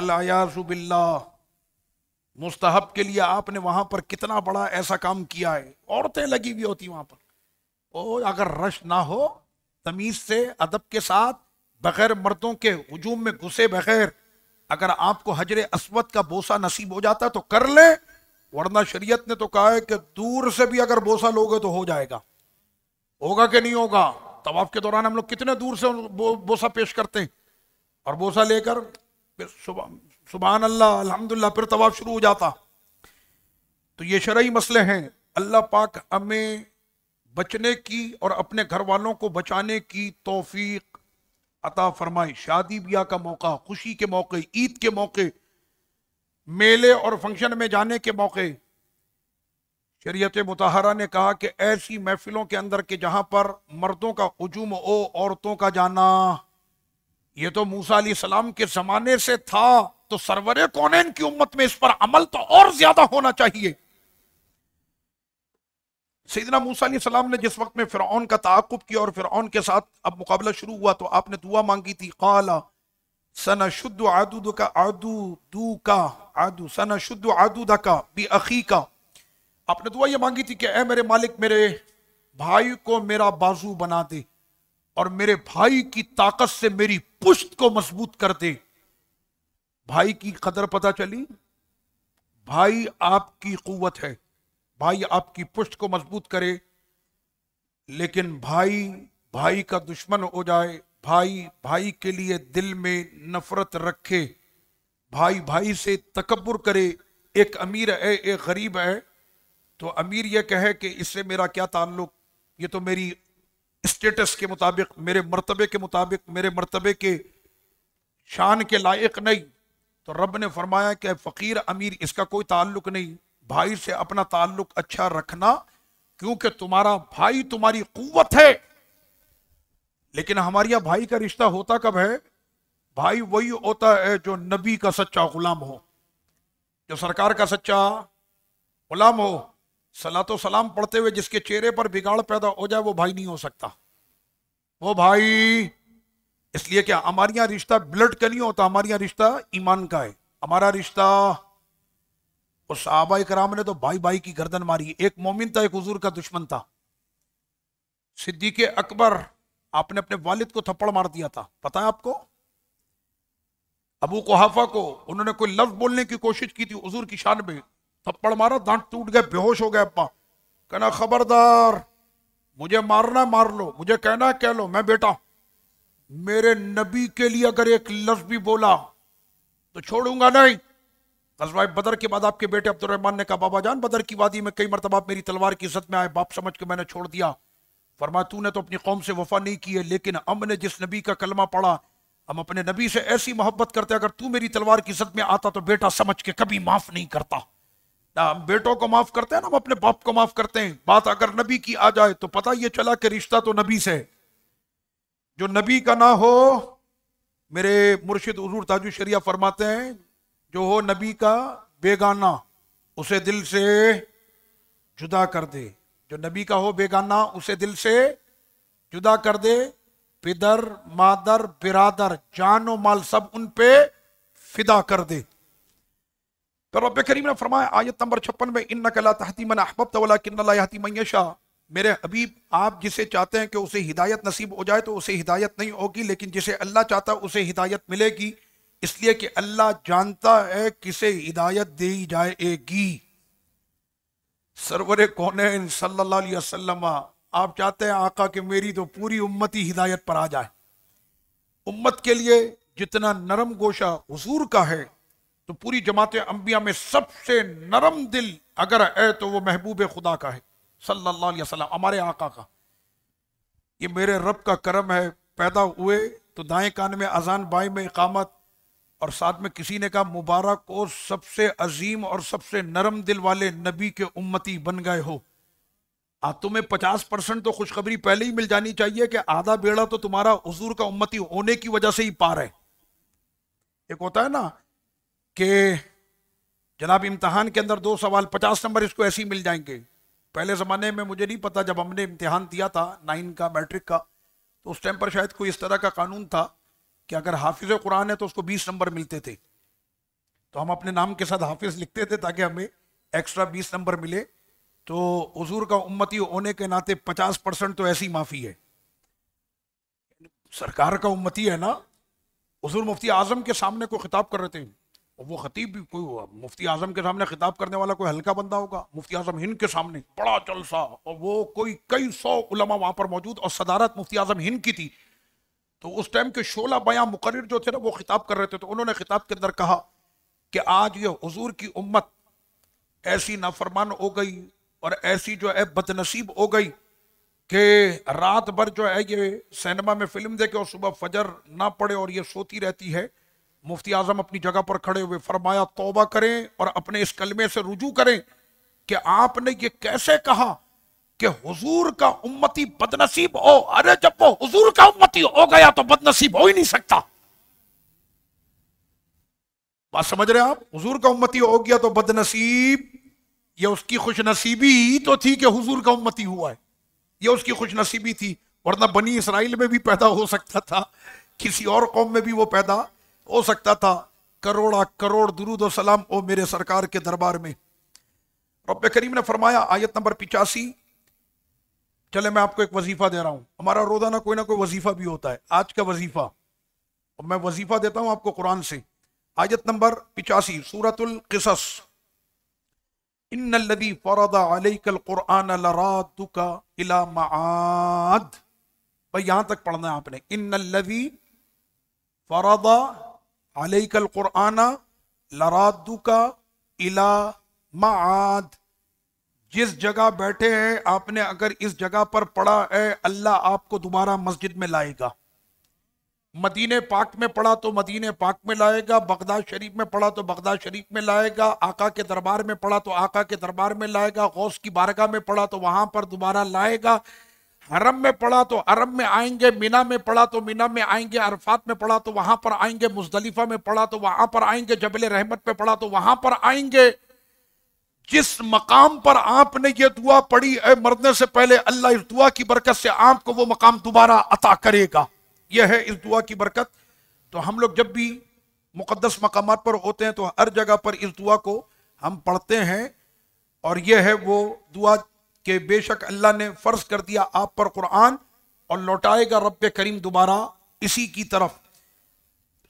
Speaker 1: अलायाजुबिल्ला मुस्तहब के लिए आपने वहां पर कितना बड़ा ऐसा काम किया है औरतें लगी हुई होती वहां पर ओ अगर रश ना हो तमीज़ से अदब के साथ बगैर मर्दों के हजूम में घुसे बगैर अगर आपको हजर असमत का बोसा नसीब हो जाता तो कर ले वरना शरीयत ने तो कहा है कि दूर से भी अगर बोसा लोगे तो हो जाएगा होगा कि नहीं होगा तवाफ के दौरान हम लोग कितने दूर से बो, बोसा पेश करते हैं और बोसा लेकर फिर सुबह सुबह अल्लाह अलहमदिल्ला फिर तवाफ शुरू हो जाता तो ये शरय मसले हैं अल्लाह पाक हमें बचने की और अपने घर वालों को बचाने की तोफीक अता फरमाए शादी ब्याह का मौका खुशी के मौके ईद के मौके मेले और फंक्शन में जाने के मौके शरीयत मतहरा ने कहा कि ऐसी महफिलों के अंदर के जहाँ पर मर्दों का हजूम ओ औरतों का जाना ये तो मूसा सलाम के ज़माने से था तो सरवर कौनैन की उम्मत में इस पर अमल तो और ज्यादा होना चाहिए सैदना मूसा सलाम ने जिस वक्त में फिरौन का ताकुब किया और फिरौन के साथ अब मुकाबला शुरू हुआ तो आपने दुआ मांगी थी खाला सना शुद्ध आदू का आदू दू का आदू सना शुद्ध आदूदा का बी अखी का आपने दुआ ये मांगी थी कि ए मेरे मालिक मेरे भाई को मेरा बाजू बना दे और मेरे भाई की ताकत से मेरी पुश्त को मजबूत कर दे भाई की कदर पता चली भाई आपकी कुवत है भाई आपकी पुष्ट को मजबूत करे लेकिन भाई भाई का दुश्मन हो जाए भाई भाई के लिए दिल में नफरत रखे भाई भाई से तकबर करे एक अमीर है एक गरीब है तो अमीर यह कहे कि इससे मेरा क्या ताल्लुक ये तो मेरी स्टेटस के मुताबिक मेरे मर्तबे के मुताबिक मेरे मर्तबे के शान के लायक नहीं तो रब ने फरमाया कि फ़कीर अमीर इसका कोई ताल्लुक नहीं भाई से अपना ताल्लुक अच्छा रखना क्योंकि तुम्हारा भाई तुम्हारी कुत है लेकिन हमारे यहाँ भाई का रिश्ता होता कब है भाई वही होता है जो नबी का सच्चा गुलाम हो जो सरकार का सच्चा गुलाम हो सला तो सलाम पढ़ते हुए जिसके चेहरे पर बिगाड़ पैदा हो जाए वो भाई नहीं हो सकता वो भाई इसलिए क्या हमारे यहाँ रिश्ता ब्लड का नहीं होता हमारे यहां रिश्ता ईमान का है हमारा रिश्ता और साहबा कराम ने तो भाई भाई की गर्दन मारी एक मोमिन था एक हजूर का दुश्मन था सिद्दीक अकबर आपने अपने वालिद को थप्पड़ मार दिया था पता है आपको अबू कोहाफा को उन्होंने कोई लफ्ज बोलने की कोशिश की थी हजूर की शान में थप्पड़ मारा दांत टूट गए बेहोश हो गए अब्बा कहना खबरदार मुझे मारना मार लो मुझे कहना कह लो मैं बेटा हूं मेरे नबी के लिए अगर एक लफ्ज भी बोला तो छोड़ूंगा नहीं गजवाए बदर के बाद आपके बेटे अब्दुलरहमान ने कहा बाबा जान बदर की वादी में कई मरतबा मेरी तलवार की इज्जत में आए बाप समझ के मैंने छोड़ दिया फरमा तू ने तो अपनी कौम से वफा नहीं की है लेकिन हम ने जिस नबी का कलमा पढ़ा हम अपने नबी से ऐसी मोहब्बत करते अगर तू मेरी तलवार की इज्जत में आता तो बेटा समझ के कभी माफ नहीं करता ना हम बेटों को माफ करते हैं ना हम अपने बाप को माफ करते हैं बात अगर नबी की आ जाए तो पता यह चला कि रिश्ता तो नबी से है जो नबी का ना हो मेरे मुर्शिद हजूर ताजु शरिया फरमाते हैं जो हो नबी का बेगाना उसे दिल से जुदा कर दे जो नबी का हो बेगाना उसे दिल से जुदा कर दे पिदर मादर बिरादर जानो माल सब उन पे फिदा कर दे पर तो रब करीम ने फरमाया आयत नंबर छप्पन में इन नकला तहती मन अहबब तला किन्नला मैशा मेरे हबीब आप जिसे चाहते हैं कि उसे हिदायत नसीब हो जाए तो उसे हिदायत नहीं होगी लेकिन जिसे अल्लाह चाहता है उसे हिदायत मिलेगी इसलिए कि अल्लाह जानता है किसे हिदायत दी जाएगी सरवर कौन है सल्ला आप चाहते हैं आका कि मेरी तो पूरी उम्मत ही हिदायत पर आ जाए उम्मत के लिए जितना नरम गोशा हजूर का है तो पूरी जमात अम्बिया में सबसे नरम दिल अगर है तो वो महबूब खुदा का है सल्लल्लाहु अलैहि वसल्लम हमारे आका का ये मेरे रब का करम है पैदा हुए तो दाएं कान में अजान बाएं में इकामत और साथ में किसी ने कहा मुबारक को सबसे अजीम और सबसे नरम दिल वाले नबी के उम्मती बन गए हो आ तुम्हें पचास परसेंट तो खुशखबरी पहले ही मिल जानी चाहिए कि आधा बेड़ा तो तुम्हारा हजूर का उम्मती होने की वजह से ही पार है एक होता है ना कि जनाब इम्तहान के अंदर दो सवाल पचास नंबर इसको ऐसे ही मिल जाएंगे पहले ज़माने में मुझे नहीं पता जब हमने इम्तिहान दिया था नाइन का मैट्रिक का तो उस टाइम पर शायद कोई इस तरह का कानून था कि अगर हाफिज़ कुरान है तो उसको बीस नंबर मिलते थे तो हम अपने नाम के साथ हाफिज़ लिखते थे ताकि हमें एक्स्ट्रा बीस नंबर मिले तो हजूर का उम्मती होने के नाते पचास परसेंट तो ऐसी माफ़ी है सरकार का उम्मती है ना हजूर मुफ्ती आज़म के सामने को खिताब कर रहे थे और वो खतीब भी कोई मुफ्ती आजम के सामने खिताब करने वाला कोई हल्का बंदा होगा मुफ्ती आजम हिंद के सामने बड़ा जलसा और वो कोई कई सौ उलमा वहाँ पर मौजूद और सदारत मुफ्ती आजम हिंद की थी तो उस टाइम के शोला बयां मुकर जो थे ना वो खिताब कर रहे थे तो उन्होंने खिताब के अंदर कहा कि आज ये हजूर की उम्मत ऐसी नाफरमान हो गई और ऐसी जो है बदनसीब हो गई कि रात भर जो है ये सिनेमा में फिल्म देखे और सुबह फजर ना पड़े और ये सोती रहती है मुफ्ती आजम अपनी जगह पर खड़े हुए फरमाया तोबा करें और अपने इस कलमे से रुजू करें कि आपने ये कैसे कहा कि हुजूर का उम्मती बदनसीब हो अरे जब वो हुजूर का उम्मती हो गया तो बदनसीब हो ही नहीं सकता बात समझ रहे आप हुजूर का उम्मती हो गया तो बदनसीब ये उसकी खुशनसीबी तो थी कि हुजूर का उम्मती हुआ है ये उसकी खुशनसीबी थी वरना बनी इसराइल में भी पैदा हो सकता था किसी और कौम में भी वो पैदा हो सकता था करोड़ा करोड़ दुरुद सलाम ओ मेरे सरकार के दरबार में रब करीम ने फरमाया आयत नंबर पिचासी चले मैं आपको एक वजीफा दे रहा हूं हमारा रोजाना कोई ना कोई वजीफा भी होता है आज का वजीफा और मैं वजीफा देता हूं आपको कुरान से आयत नंबर पिचासी सूरतुल किसस इन लदी फरदा कुरान भाई तक पढ़ना है आपने इन लदी फरदा अलकल कुराना लरादू का इला माद जिस जगह बैठे हैं आपने अगर इस जगह पर पढ़ा है अल्लाह आपको दोबारा मस्जिद में लाएगा मदीने पाक में पढ़ा तो मदीने पाक में लाएगा बगदाद शरीफ में पढ़ा तो बगदाद शरीफ में लाएगा आका के दरबार में पढ़ा तो आका के दरबार में लाएगा गौस की बारगाह में पढ़ा तो वहां पर दोबारा लाएगा हरम में पढ़ा तो अरब में आएंगे मीना में पढ़ा तो मीना में आएंगे अरफात में पढ़ा तो वहां पर आएंगे मुजदलिफा में पढ़ा तो वहां पर आएंगे जबल रहमत में पढ़ा तो वहां पर आएंगे जिस मकाम पर आपने ये दुआ पढ़ी है मरने से पहले अल्लाह इस दुआ की बरकत से आपको वो मकाम दोबारा अता करेगा यह है इस दुआ की बरकत तो हम लोग जब भी मुकदस मकाम पर होते हैं तो हर जगह पर इस दुआ को हम पढ़ते हैं और यह है वो दुआ कि बेशक अल्लाह ने फ़र्ज कर दिया आप पर कुरान और लौटाएगा रब करीम दोबारा इसी की तरफ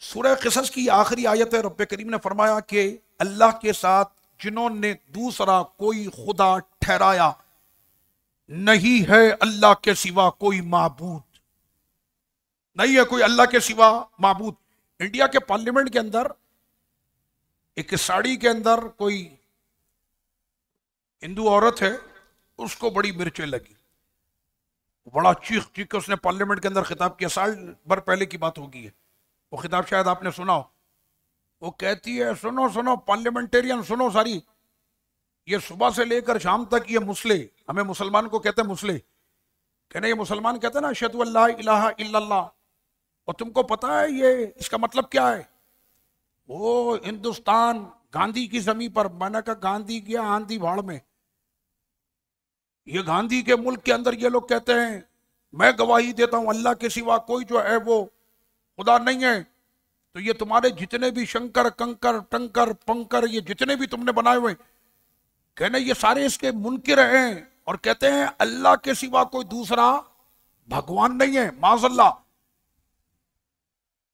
Speaker 1: सूर्य कसस की आखिरी आयत है रब करीम ने फरमाया कि अल्लाह के साथ जिन्होंने दूसरा कोई खुदा ठहराया नहीं है अल्लाह के सिवा कोई महबूद नहीं है कोई अल्लाह के सिवा महबूद इंडिया के पार्लियामेंट के अंदर एक साड़ी के अंदर कोई हिंदू औरत है उसको बड़ी मिर्चें लगी बड़ा चीख चीख के उसने पार्लियामेंट के अंदर खिताब किया साल भर पहले की बात होगी है वो खिताब शायद आपने सुना हो वो कहती है सुनो सुनो पार्लियामेंटेरियन सुनो सारी ये सुबह से लेकर शाम तक ये मुसले हमें मुसलमान को कहते हैं मुसले कहने ये मुसलमान कहते हैं ना शतवल्ला और तुमको पता है ये इसका मतलब क्या है वो हिंदुस्तान गांधी की जमी पर मैंने कहा गांधी गया आंधी भाड़ में ये गांधी के मुल्क के अंदर ये लोग कहते हैं मैं गवाही देता हूं अल्लाह के सिवा कोई जो है वो खुदा नहीं है तो ये तुम्हारे जितने भी शंकर कंकर टंकर पंकर ये जितने भी तुमने बनाए हुए कहने ये सारे इसके मुनकर हैं और कहते हैं अल्लाह के सिवा कोई दूसरा भगवान नहीं है माजल्ला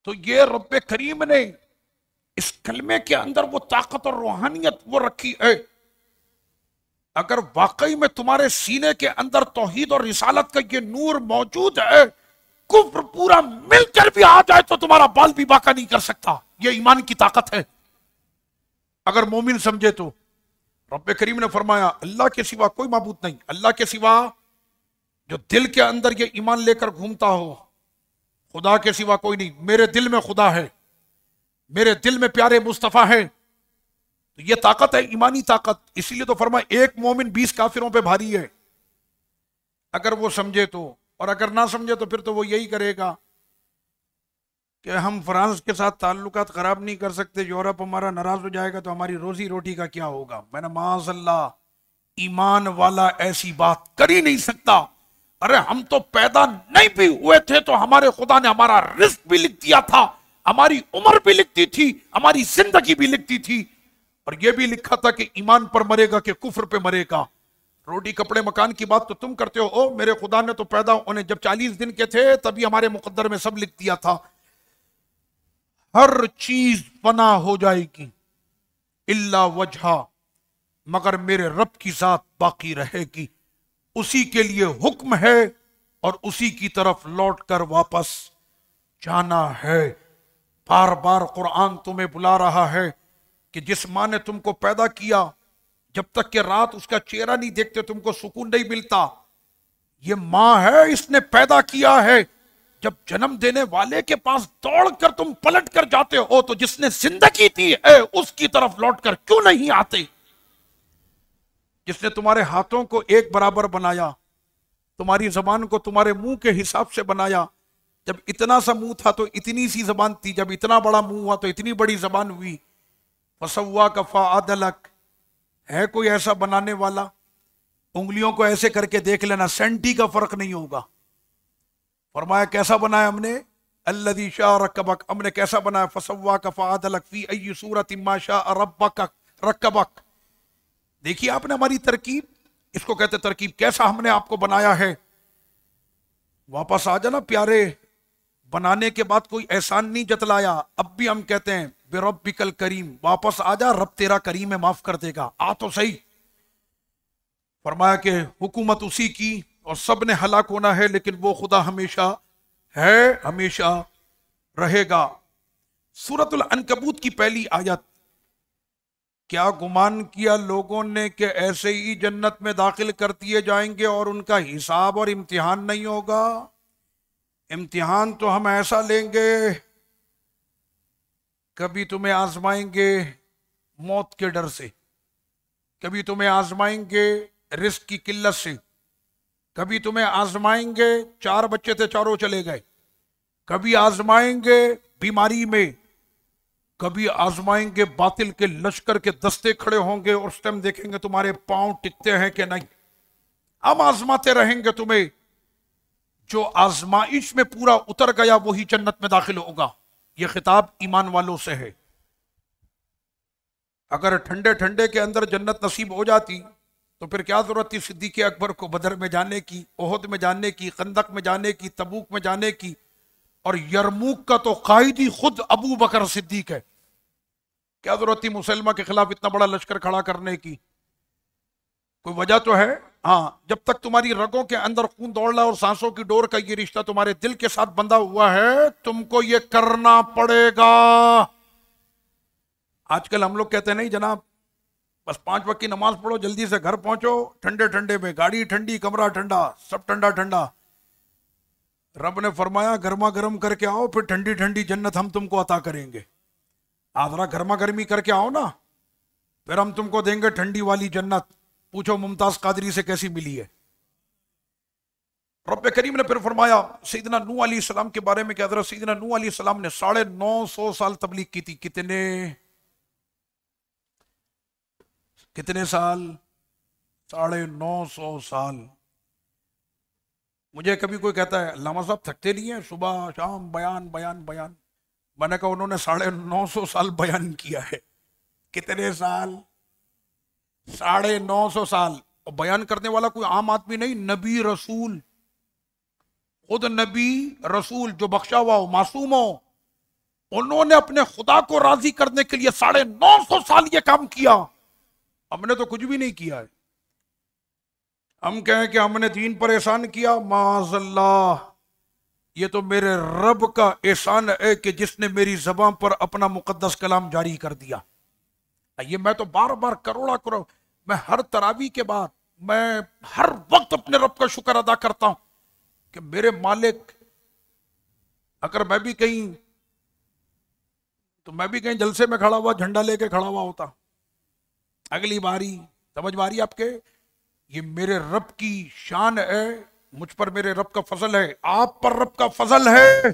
Speaker 1: तो ये रब करीम ने इस कलमे के अंदर वो ताकत और रूहानियत वो रखी है अगर वाकई में तुम्हारे सीने के अंदर तोहहीद और रिसालत का ये नूर मौजूद है कुफ्र पूरा मिलकर भी आ जाए तो तुम्हारा बाल भी बाका नहीं कर सकता यह ईमान की ताकत है अगर मोमिन समझे तो रब करीम ने फरमाया अल्लाह के सिवा कोई मबूत नहीं अल्लाह के सिवा जो दिल के अंदर ये ईमान लेकर घूमता हो खुदा के सिवा कोई नहीं मेरे दिल में खुदा है मेरे दिल में प्यारे मुस्तफ़ा है तो ये ताकत है ईमानी ताकत इसीलिए तो फरमा एक मोमिन बीस काफिरों पे भारी है अगर वो समझे तो और अगर ना समझे तो फिर तो वो यही करेगा कि हम फ्रांस के साथ ताल्लुक ख़राब नहीं कर सकते यूरोप हमारा नाराज़ हो जाएगा तो हमारी रोज़ी रोटी का क्या होगा मैंने माजल्ला ईमान वाला ऐसी बात कर ही नहीं सकता अरे हम तो पैदा नहीं भी हुए थे तो हमारे खुदा ने हमारा रिस्क भी लिख दिया था हमारी उम्र भी लिखती थी हमारी जिंदगी भी लिखती थी और यह भी लिखा था कि ईमान पर मरेगा कि कुफर पे मरेगा रोटी कपड़े मकान की बात तो तुम करते हो ओ मेरे खुदा ने तो पैदा होने जब चालीस दिन के थे तभी हमारे मुकद्दर में सब लिख दिया था हर चीज बना हो जाएगी इल्ला वजहा मगर मेरे रब की जात बाकी रहेगी उसी के लिए हुक्म है और उसी की तरफ लौट कर वापस जाना है बार बार कुरान तुम्हें बुला रहा है कि जिस मां ने तुमको पैदा किया जब तक कि रात उसका चेहरा नहीं देखते तुमको सुकून नहीं मिलता ये माँ है इसने पैदा किया है जब जन्म देने वाले के पास दौड़कर तुम पलट कर जाते हो तो जिसने जिंदगी दी है उसकी तरफ लौट कर क्यों नहीं आते जिसने तुम्हारे हाथों को एक बराबर बनाया तुम्हारी जबान को तुम्हारे मुंह के हिसाब से बनाया जब इतना सा मुंह था तो इतनी सी जबान थी जब इतना बड़ा मुंह हुआ तो इतनी बड़ी जबान हुई फसवा कफा अदलक है कोई ऐसा बनाने वाला उंगलियों को ऐसे करके देख लेना सेंटी का फर्क नहीं होगा फरमाया कैसा बनाया हमने अल्लदी शाह रकबक हमने कैसा बनाया फसवा कफा अदलक फी अई सूरत इमा शाह रबक रकबक देखिए आपने हमारी तरकीब इसको कहते तरकीब कैसा हमने आपको बनाया है वापस आ जाना प्यारे बनाने के बाद कोई एहसान नहीं जतलाया अब भी हम कहते हैं बिरबिकल करीम वापस आ जा रब तेरा करीम है माफ कर देगा आ तो सही फरमाया कि हुकूमत उसी की और सब ने हलाक होना है लेकिन वो खुदा हमेशा है हमेशा रहेगा सूरत अनकबूत की पहली आयत क्या गुमान किया लोगों ने कि ऐसे ही जन्नत में दाखिल कर दिए जाएंगे और उनका हिसाब और इम्तिहान नहीं होगा इम्तिहान तो हम ऐसा लेंगे कभी तुम्हें आजमाएंगे मौत के डर से कभी तुम्हें आजमाएंगे रिस्क की किल्लत से कभी तुम्हें आजमाएंगे चार बच्चे थे चारों चले गए कभी आजमाएंगे बीमारी में कभी आजमाएंगे बातिल के लश्कर के दस्ते खड़े होंगे और उस टाइम देखेंगे तुम्हारे पांव टिकते हैं कि नहीं हम आजमाते रहेंगे तुम्हें जो आजमाइश में पूरा उतर गया वही जन्नत में दाखिल होगा यह खिताब ईमान वालों से है अगर ठंडे ठंडे के अंदर जन्नत नसीब हो जाती तो फिर क्या ज़रूरत थी सिद्दीक अकबर को बदर में जाने की ओहद में जाने की कंदक में जाने की तबूक में जाने की और यरमूक का तो कायदी खुद अबू बकर सिद्दीक है क्या ज़रूरत थी मुसलमा के खिलाफ इतना बड़ा लश्कर खड़ा करने की कोई वजह तो है हाँ जब तक तुम्हारी रगों के अंदर खून दौड़ रहा है और सांसों की डोर का ये रिश्ता तुम्हारे दिल के साथ बंधा हुआ है तुमको ये करना पड़ेगा आजकल हम लोग कहते हैं नहीं जनाब बस पांच वक्त की नमाज पढ़ो जल्दी से घर पहुंचो ठंडे ठंडे में गाड़ी ठंडी कमरा ठंडा सब ठंडा ठंडा रब ने फरमाया गर्मा गर्म करके आओ फिर ठंडी ठंडी जन्नत हम तुमको अता करेंगे आधरा गर्मा गर्मी करके आओ ना फिर हम तुमको देंगे ठंडी वाली जन्नत पूछो मुमताज कादरी से कैसी मिली है रब करीम ने फिर फरमाया सईदना नू अली सलाम के बारे में क्या सईदना नू अली सलाम ने साढ़े नौ सौ साल तबलीग की थी कितने कितने साल साढ़े नौ सौ साल मुझे कभी कोई कहता है लामा साहब थकते नहीं है सुबह शाम बयान बयान बयान मैंने कहा उन्होंने साढ़े नौ सौ साल बयान किया है कितने साल साढ़े नौ सौ साल और बयान करने वाला कोई आम आदमी नहीं नबी रसूल खुद नबी रसूल जो बख्शा हुआ हो मासूम हो उन्होंने अपने खुदा को राजी करने के लिए साढ़े नौ सौ साल ये काम किया हमने तो कुछ भी नहीं किया है हम कहें कि हमने दीन पर एहसान किया माजल्ला ये तो मेरे रब का एहसान है कि जिसने मेरी जबान पर अपना मुकदस कलाम जारी कर दिया ये मैं तो बार बार करोड़ा करोड़ मैं हर तरावी के बाद मैं हर वक्त अपने रब का शुक्र अदा करता हूं कि मेरे मालिक अगर मैं भी कहीं तो मैं भी कहीं जलसे में खड़ा हुआ झंडा लेके खड़ा हुआ होता अगली बारी समझ बारी आपके ये मेरे रब की शान है मुझ पर मेरे रब का फजल है आप पर रब का फजल है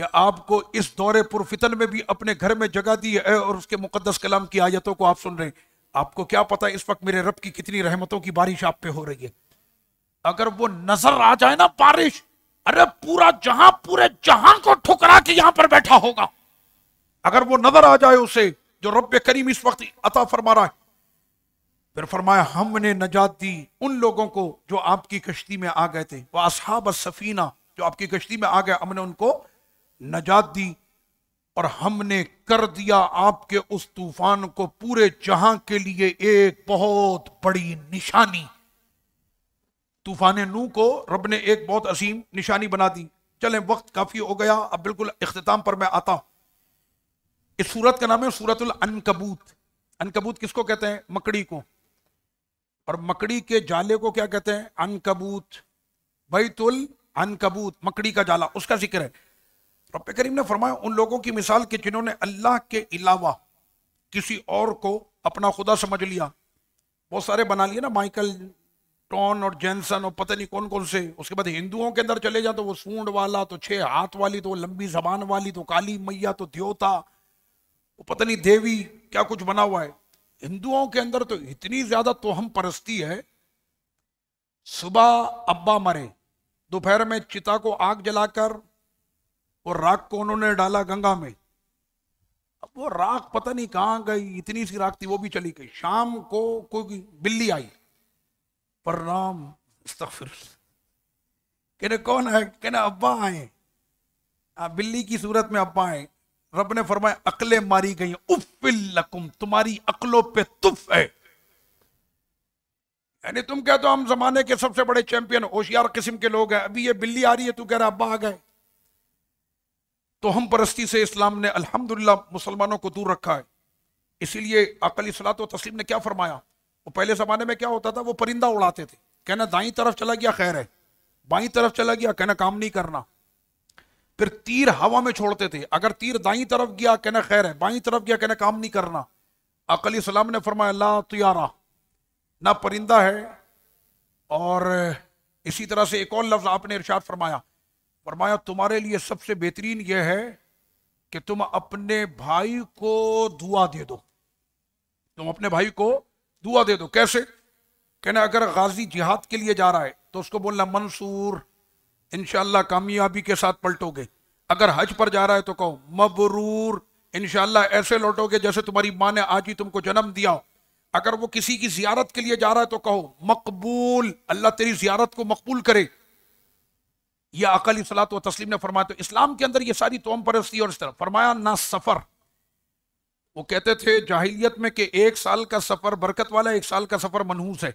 Speaker 1: कि आपको इस दौरे पुरफितन में भी अपने घर में जगह दी है और उसके मुकदस कलाम की आयतों को आप सुन रहे हैं आपको क्या पता इस वक्त मेरे रब की कितनी रहमतों की बारिश आप पे हो रही है अगर वो नजर आ जाए ना बारिश अरे पूरा जहां पूरे जहां को ठुकरा के यहां पर बैठा होगा अगर वो नजर आ जाए उसे जो रब करीम इस वक्त अता फरमा रहा है फिर फरमाया हमने नजात दी उन लोगों को जो आपकी कश्ती में आ गए थे वह असहाब सफीना जो आपकी कश्ती में आ गए हमने उनको नजात दी और हमने कर दिया आपके उस तूफान को पूरे जहां के लिए एक बहुत बड़ी निशानी तूफान नू को रब ने एक बहुत असीम निशानी बना दी चले वक्त काफी हो गया अब बिल्कुल अख्ताम पर मैं आता हूं इस सूरत का नाम है सूरतुल अनकबूत अनकबूत किसको कहते हैं मकड़ी को और मकड़ी के जाले को क्या कहते हैं अनकबूत बैतुल अनकबूत मकड़ी का जाला उसका जिक्र है रब करीम ने फरमाया उन लोगों की मिसाल कि जिन्होंने अल्लाह के अलावा किसी और को अपना खुदा समझ लिया बहुत सारे बना लिए ना माइकल टॉन और जैनसन और पता नहीं कौन कौन से उसके बाद हिंदुओं के अंदर चले जाते तो वो सूंड वाला तो छह हाथ वाली तो वो लंबी जबान वाली तो काली मैया तो द्योता वो पता नहीं देवी क्या कुछ बना हुआ है हिंदुओं के अंदर तो इतनी ज़्यादा तो हम परस्ती है सुबह अब्बा मरे दोपहर में चिता को आग जलाकर वो राख को उन्होंने डाला गंगा में अब वो राख पता नहीं कहाँ गई इतनी सी राख थी वो भी चली गई शाम को कोई बिल्ली आई पर राम कहने कौन है कहने अब्बा आए बिल्ली की सूरत में अब्बा आए रब ने फरमाया अकले मारी गई उफिलकुम तुम्हारी अकलों पे तुफ है यानी तुम कहते हो हम जमाने के सबसे बड़े चैंपियन होशियार किस्म के लोग हैं अभी ये बिल्ली आ रही है तू कह रहा अब्बा आ गए तो हम परस्ती से इस्लाम ने अल्हम्दुलिल्लाह मुसलमानों को दूर रखा है इसीलिए अकली सलात तस्लीम ने क्या फरमाया वो पहले ज़माने में क्या होता था वो परिंदा उड़ाते थे कहना दाई तरफ चला गया खैर है बाई तरफ चला गया कहना काम नहीं करना फिर तीर हवा में छोड़ते थे अगर तीर दाई तरफ गया कहना खैर है बाई तरफ गया कहना काम नहीं करना अकली सलाम ने फरमाया ला तुयारा ना परिंदा है और इसी तरह से एक और लफ्ज़ आपने इर्शाद फरमाया फरमाया तुम्हारे लिए सबसे बेहतरीन यह है कि तुम अपने भाई को दुआ दे दो तुम अपने भाई को दुआ दे दो कैसे कहना अगर गाजी जिहाद के लिए जा रहा है तो उसको बोलना मंसूर इनशाला कामयाबी के साथ पलटोगे अगर हज पर जा रहा है तो कहो मबरूर इनशाला ऐसे लौटोगे जैसे तुम्हारी माँ ने आज ही तुमको जन्म दिया हो अगर वो किसी की जियारत के लिए जा रहा है तो कहो मकबूल अल्लाह तेरी जियारत को मकबूल करे ये अकली सलात व तस्लीम ने फरमाया तो इस्लाम के अंदर ये सारी तोम परस्ती और इस तरह फरमाया ना सफ़र वो कहते थे जाहिलियत में कि एक साल का सफ़र बरकत वाला एक साल का सफ़र मनहूस है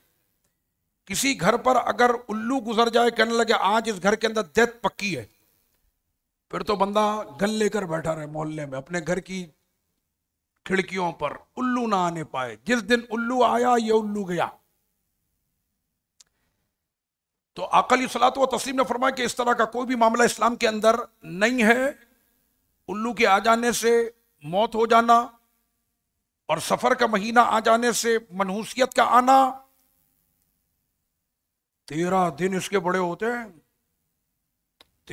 Speaker 1: किसी घर पर अगर उल्लू गुजर जाए कहने लगे आज इस घर के अंदर डेथ पक्की है फिर तो बंदा गन लेकर बैठा रहे मोहल्ले में अपने घर की खिड़कियों पर उल्लू ना आने पाए जिस दिन उल्लू आया ये उल्लू गया तो अकल सलात व तस्लीम ने फरमाया कि इस तरह का कोई भी मामला इस्लाम के अंदर नहीं है उल्लू के आ जाने से मौत हो जाना और सफर का महीना आ जाने से मनहूसियत का आना तेरह दिन इसके बड़े होते हैं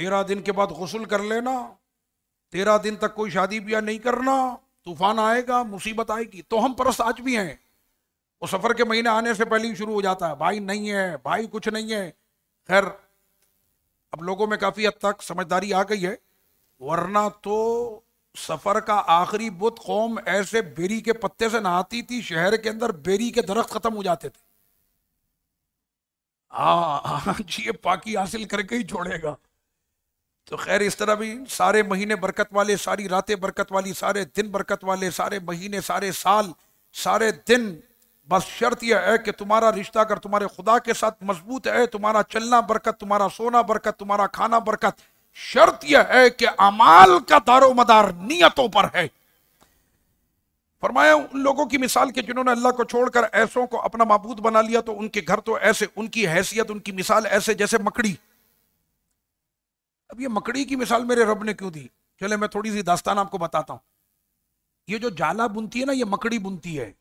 Speaker 1: तेरह दिन के बाद गसल कर लेना तेरह दिन तक कोई शादी ब्याह नहीं करना तूफान आएगा मुसीबत आएगी तो हम परस्त आज भी हैं वो सफर के महीने आने से पहले ही शुरू हो जाता है भाई नहीं है भाई कुछ नहीं है खैर अब लोगों में काफ़ी हद तक समझदारी आ गई है वरना तो सफ़र का आखिरी बुत कौम ऐसे बेरी के पत्ते से नहाती थी शहर के अंदर बेरी के दरख्त ख़त्म हो जाते थे हाँ जी ये पाकि हासिल करके ही छोड़ेगा तो खैर इस तरह भी सारे महीने बरकत वाले सारी रातें बरकत वाली सारे दिन बरकत वाले सारे महीने सारे साल सारे दिन बस शर्त यह है कि तुम्हारा रिश्ता अगर तुम्हारे खुदा के साथ मजबूत है तुम्हारा चलना बरकत तुम्हारा सोना बरकत तुम्हारा खाना बरकत शर्त यह है कि अमाल का दारो मदार नीयतों पर है फरमाया उन लोगों की मिसाल के जिन्होंने अल्लाह को छोड़कर ऐसों को अपना मबूद बना लिया तो उनके घर तो ऐसे उनकी हैसियत उनकी मिसाल ऐसे जैसे मकड़ी अब ये मकड़ी की मिसाल मेरे रब ने क्यों दी चले मैं थोड़ी सी दास्तान आपको बताता हूं ये जो जाला बुनती है ना ये मकड़ी बुनती है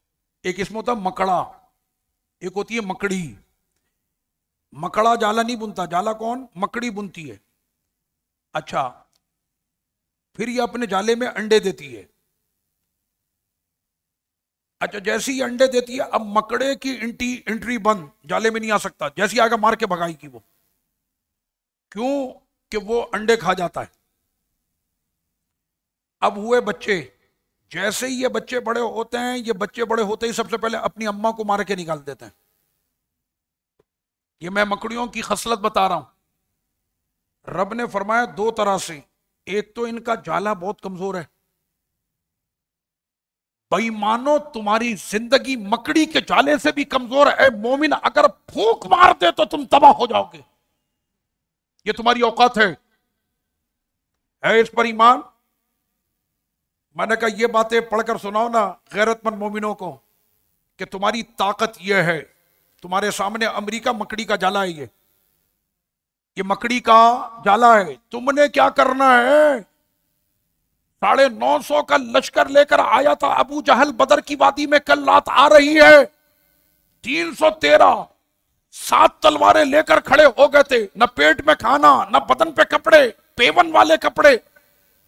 Speaker 1: एक इसमें होता है मकड़ा एक होती है मकड़ी मकड़ा जाला नहीं बुनता जाला कौन मकड़ी बुनती है अच्छा फिर ये अपने जाले में अंडे देती है अच्छा जैसे ही अंडे देती है अब मकड़े की एंट्री एंट्री बंद जाले में नहीं आ सकता जैसे आगे मार के भगाएगी वो क्यों कि वो अंडे खा जाता है अब हुए बच्चे जैसे ही ये बच्चे बड़े होते हैं ये बच्चे बड़े होते ही सबसे पहले अपनी अम्मा को मार के निकाल देते हैं ये मैं मकड़ियों की खसलत बता रहा हूं रब ने फरमाया दो तरह से एक तो इनका जाला बहुत कमजोर है बईमानो तुम्हारी जिंदगी मकड़ी के जाले से भी कमजोर है मोमिन अगर फूक मार दे तो तुम तबाह हो जाओगे ये तुम्हारी औकात है है इस पर ईमान मैंने कहा ये बातें पढ़कर सुनाओ ना गैरतमंद मोमिनों को कि तुम्हारी ताकत यह है तुम्हारे सामने अमेरिका मकड़ी का जाला है ये ये मकड़ी का जाला है तुमने क्या करना है साढ़े नौ सौ का लश्कर लेकर आया था अबू जहल बदर की वादी में कल रात आ रही है तीन सौ तेरह सात तलवारें लेकर खड़े हो गए थे न पेट में खाना न बदन पे कपड़े पेवन वाले कपड़े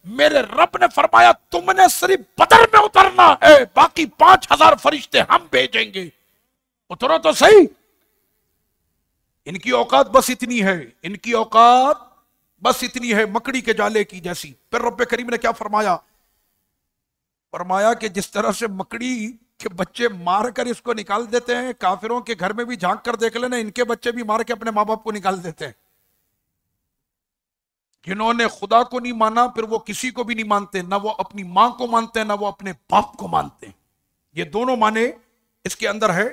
Speaker 1: मेरे रब ने फरमाया तुमने सिर्फ बदर में उतरना है बाकी पांच हजार फरिश्ते हम भेजेंगे उतरो तो सही इनकी औकात बस इतनी है इनकी औकात बस इतनी है मकड़ी के जाले की जैसी फिर रब करीम ने क्या फरमाया फरमाया कि जिस तरह से मकड़ी के बच्चे मार कर इसको निकाल देते हैं काफिरों के घर में भी झांक कर देख लेना इनके बच्चे भी मार के अपने माँ बाप को निकाल देते हैं जिन्होंने खुदा को नहीं माना फिर वो किसी को भी नहीं मानते ना वो अपनी मां को मानते हैं ना वो अपने बाप को मानते हैं ये दोनों माने इसके अंदर है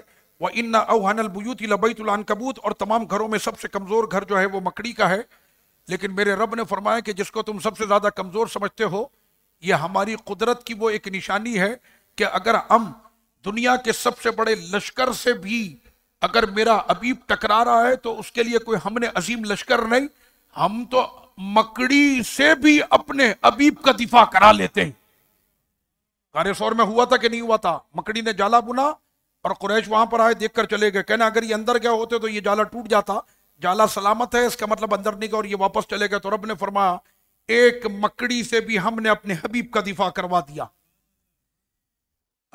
Speaker 1: वह इन अवहानल बुयूत लबैतुलान कबूत और तमाम घरों में सबसे कमजोर घर जो है वो मकड़ी का है लेकिन मेरे रब ने फरमाया कि जिसको तुम सबसे ज्यादा कमजोर समझते हो यह हमारी कुदरत की वो एक निशानी है कि अगर हम दुनिया के सबसे बड़े लश्कर से भी अगर मेरा अबीब टकरा रहा है तो उसके लिए कोई हमने अजीम लश्कर नहीं हम तो मकड़ी से भी अपने अबीब का दिफा करा लेते हैं कारेसोर में हुआ था कि नहीं हुआ था मकड़ी ने जाला बुना और कुरैश वहां पर आए देखकर चले गए कहना अगर ये अंदर गया होते तो ये जाला टूट जाता जाला सलामत है इसका मतलब अंदर नहीं गया और ये वापस चले गए तो रब ने फरमाया एक मकड़ी से भी हमने अपने हबीब का दिफा करवा दिया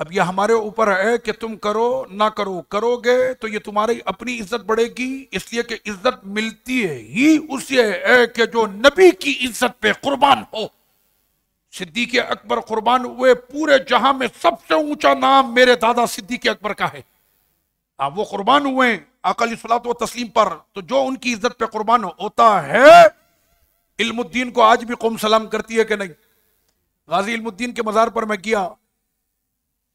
Speaker 1: अब यह हमारे ऊपर है कि तुम करो ना करो करोगे तो ये तुम्हारी अपनी इज्जत बढ़ेगी इसलिए कि इज्जत मिलती है ही उसे है कि जो नबी की इज्जत पे कुर्बान हो सिद्दीक अकबर कुर्बान हुए पूरे जहां में सबसे ऊंचा नाम मेरे दादा सिद्दीक अकबर का है अब हाँ, वो कुर्बान हुए अकली सलात व तस्लीम पर तो जो उनकी इज्जत पे कुर्बान होता है इल्मुद्दीन को आज भी कौम सलाम करती है कि नहीं गाजी इल्मुद्दीन के मज़ार पर मैं गया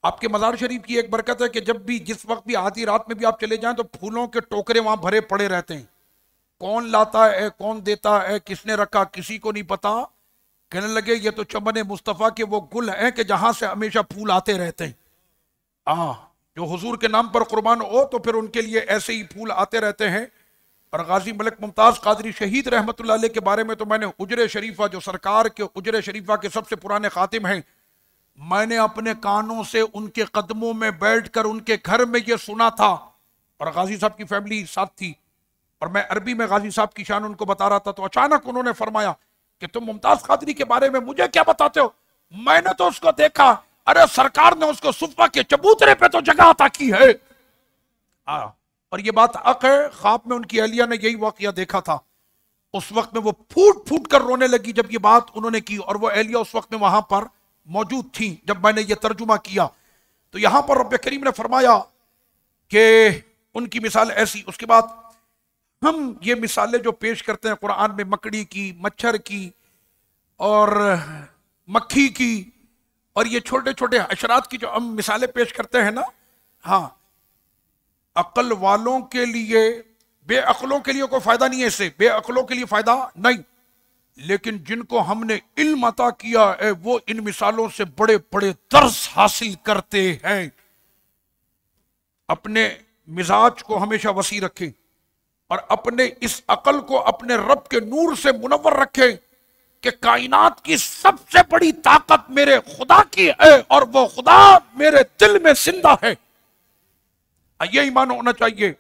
Speaker 1: आपके मज़ार शरीफ की एक बरकत है कि जब भी जिस वक्त भी आधी रात में भी आप चले जाएं तो फूलों के टोकरे वहाँ भरे पड़े रहते हैं कौन लाता है कौन देता है किसने रखा किसी को नहीं पता कहने लगे ये तो चमन मुस्तफ़ा के वो गुल हैं कि जहाँ से हमेशा फूल आते रहते हैं हाँ जो हुजूर के नाम पर कुर्बान हो तो फिर उनके लिए ऐसे ही फूल आते रहते हैं और गाजी मलिक मुमताज़ कादरी शहीद रहमत के बारे में तो मैंने उजर शरीफा जो सरकार के उजर शरीफा के सबसे पुराने खातिम हैं मैंने अपने कानों से उनके कदमों में बैठकर उनके घर में यह सुना था और गाजी साहब की फैमिली साथ थी और मैं अरबी में गाजी साहब की शान उनको बता रहा था तो अचानक उन्होंने फरमाया कि तुम मुमताज खादरी के बारे में मुझे क्या बताते हो मैंने तो उसको देखा अरे सरकार ने उसको सुफा के चबूतरे पे तो जगह अता की है आ, और ये बात अक है खाप में उनकी अहलिया ने यही वाक्य देखा था उस वक्त में वो फूट फूट कर रोने लगी जब ये बात उन्होंने की और वो अहलिया उस वक्त में वहां पर मौजूद थी जब मैंने यह तर्जुमा किया तो यहां पर रब करीम ने फरमाया कि उनकी मिसाल ऐसी उसके बाद हम ये मिसालें जो पेश करते हैं कुरान में मकड़ी की मच्छर की और मक्खी की और ये छोटे छोटे अशरात की जो हम मिसालें पेश करते हैं ना हाँ अकल वालों के लिए बेअलों के लिए कोई फ़ायदा नहीं है इससे बेअलों के लिए फ़ायदा नहीं लेकिन जिनको हमने इल्म अता किया है वो इन मिसालों से बड़े बड़े दर्स हासिल करते हैं अपने मिजाज को हमेशा वसी रखें और अपने इस अकल को अपने रब के नूर से मुनवर रखें कि कायनात की सबसे बड़ी ताकत मेरे खुदा की है और वो खुदा मेरे दिल में जिंदा है ये ईमान होना चाहिए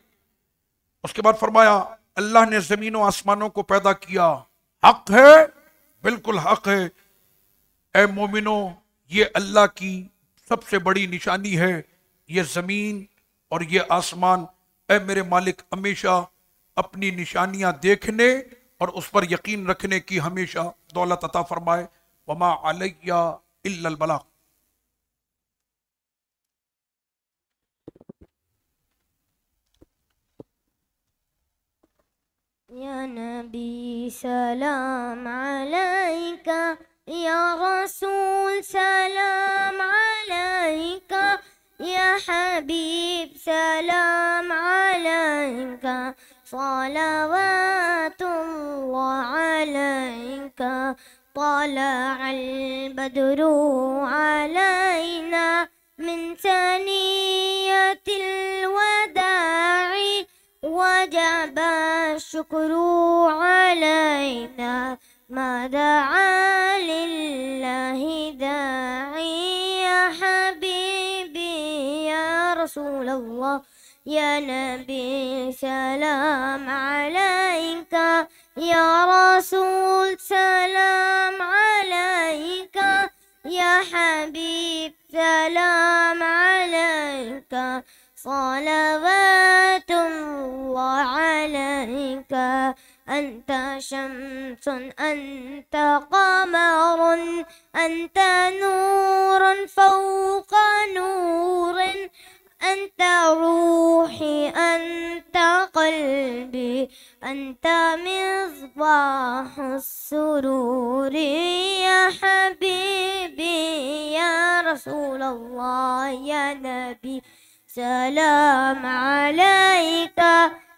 Speaker 1: उसके बाद फरमाया अल्लाह ने जमीनों आसमानों को पैदा किया हक है बिल्कुल हक है ए मोमिनो ये अल्लाह की सबसे बड़ी निशानी है ये ज़मीन और ये आसमान ए मेरे मालिक हमेशा अपनी निशानियां देखने और उस पर यकीन रखने की हमेशा दौलत अता फरमाए वमा अलैया इल्लल बलाग
Speaker 2: يا نبي سلام عليك يا رسول سلام عليك يا حبيب سلام عليك صلوات الله عليك طلع البدر علينا من ثنية الوداع وجب الشكر علينا ما دعا لله داعي يا حبيبي يا رسول الله يا نبي سلام عليك يا رسول سلام عليك يا حبيب سلام عليك صلوات الله عليك أنت شمس أنت قمر أنت نور فوق نور أنت روحي أنت قلبي أنت مصباح السرور يا حبيبي يا رسول الله يا نبي سلام عليك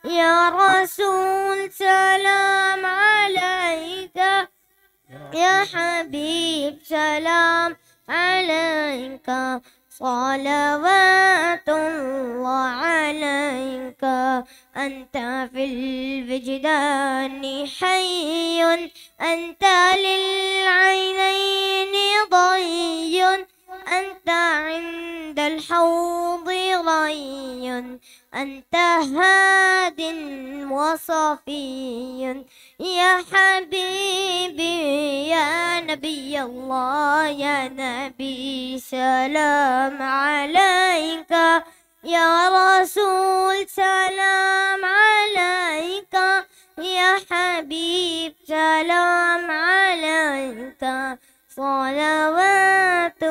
Speaker 2: يا رسول سلام عليك يا حبيب سلام عليك صلوات الله عليك أنت في الوجدان حي أنت للعينين ضي أنت عند الحوض ري أنت هاد وصفي يا حبيبي يا نبي الله يا نبي سلام عليك يا رسول سلام عليك يا حبيب سلام عليك صلوات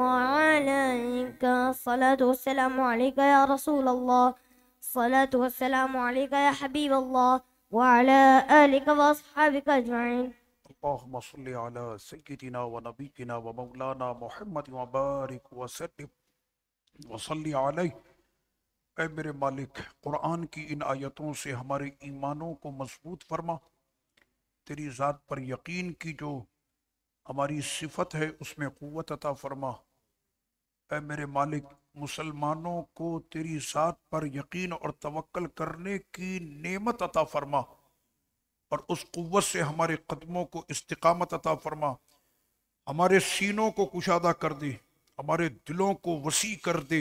Speaker 2: وعليك الصلاة والسلام عليك يا رسول الله الصلاة والسلام عليك يا حبيب الله وعلى آلك وأصحابك أجمعين
Speaker 1: اللهم صل على سيدنا ونبينا ومولانا محمد وبارك وسلم وصلي عليه ए मेरे मालिक कुरान की इन आयतों से हमारे ईमानों को मजबूत फरमा तेरी ज़ात पर यकीन की जो हमारी सिफत है उसमें क़वत अता फरमा ए मेरे मालिक मुसलमानों को तेरी ज़ात पर यकीन और तवक्ल करने की नेमत अता फरमा और उस क़वत से हमारे कदमों को इस्तकामत अता फरमा हमारे सीनों को कुशादा कर दे हमारे दिलों को वसी कर दे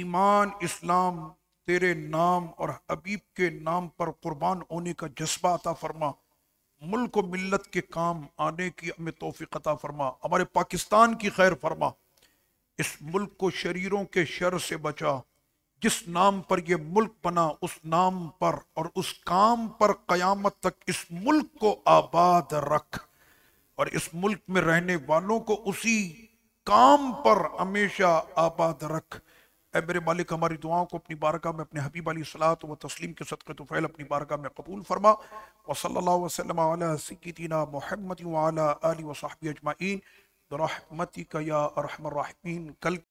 Speaker 1: ईमान इस्लाम तेरे नाम और हबीब के नाम पर कुर्बान होने का जज्बा अता फरमा मुल्क व मिलत के काम आने की हमें तोफ़ीकता फरमा हमारे पाकिस्तान की खैर फरमा इस मुल्क को शरीरों के शर से बचा जिस नाम पर यह मुल्क बना उस नाम पर और उस काम पर क़यामत तक इस मुल्क को आबाद रख और इस मुल्क में रहने वालों को उसी काम पर हमेशा आबाद रख ए मेरे मालिक हमारी दुआओं को अपनी बारगाह में अपने हबीब अली सलात व तस्लीम के सदक़ तुफ़ैल तो अपनी बारगाह में कबूल फरमा व वसलम सिकीना मोहम्मद वाली वसाहबी अजमाइन रहमती का या अरहमरमीन कल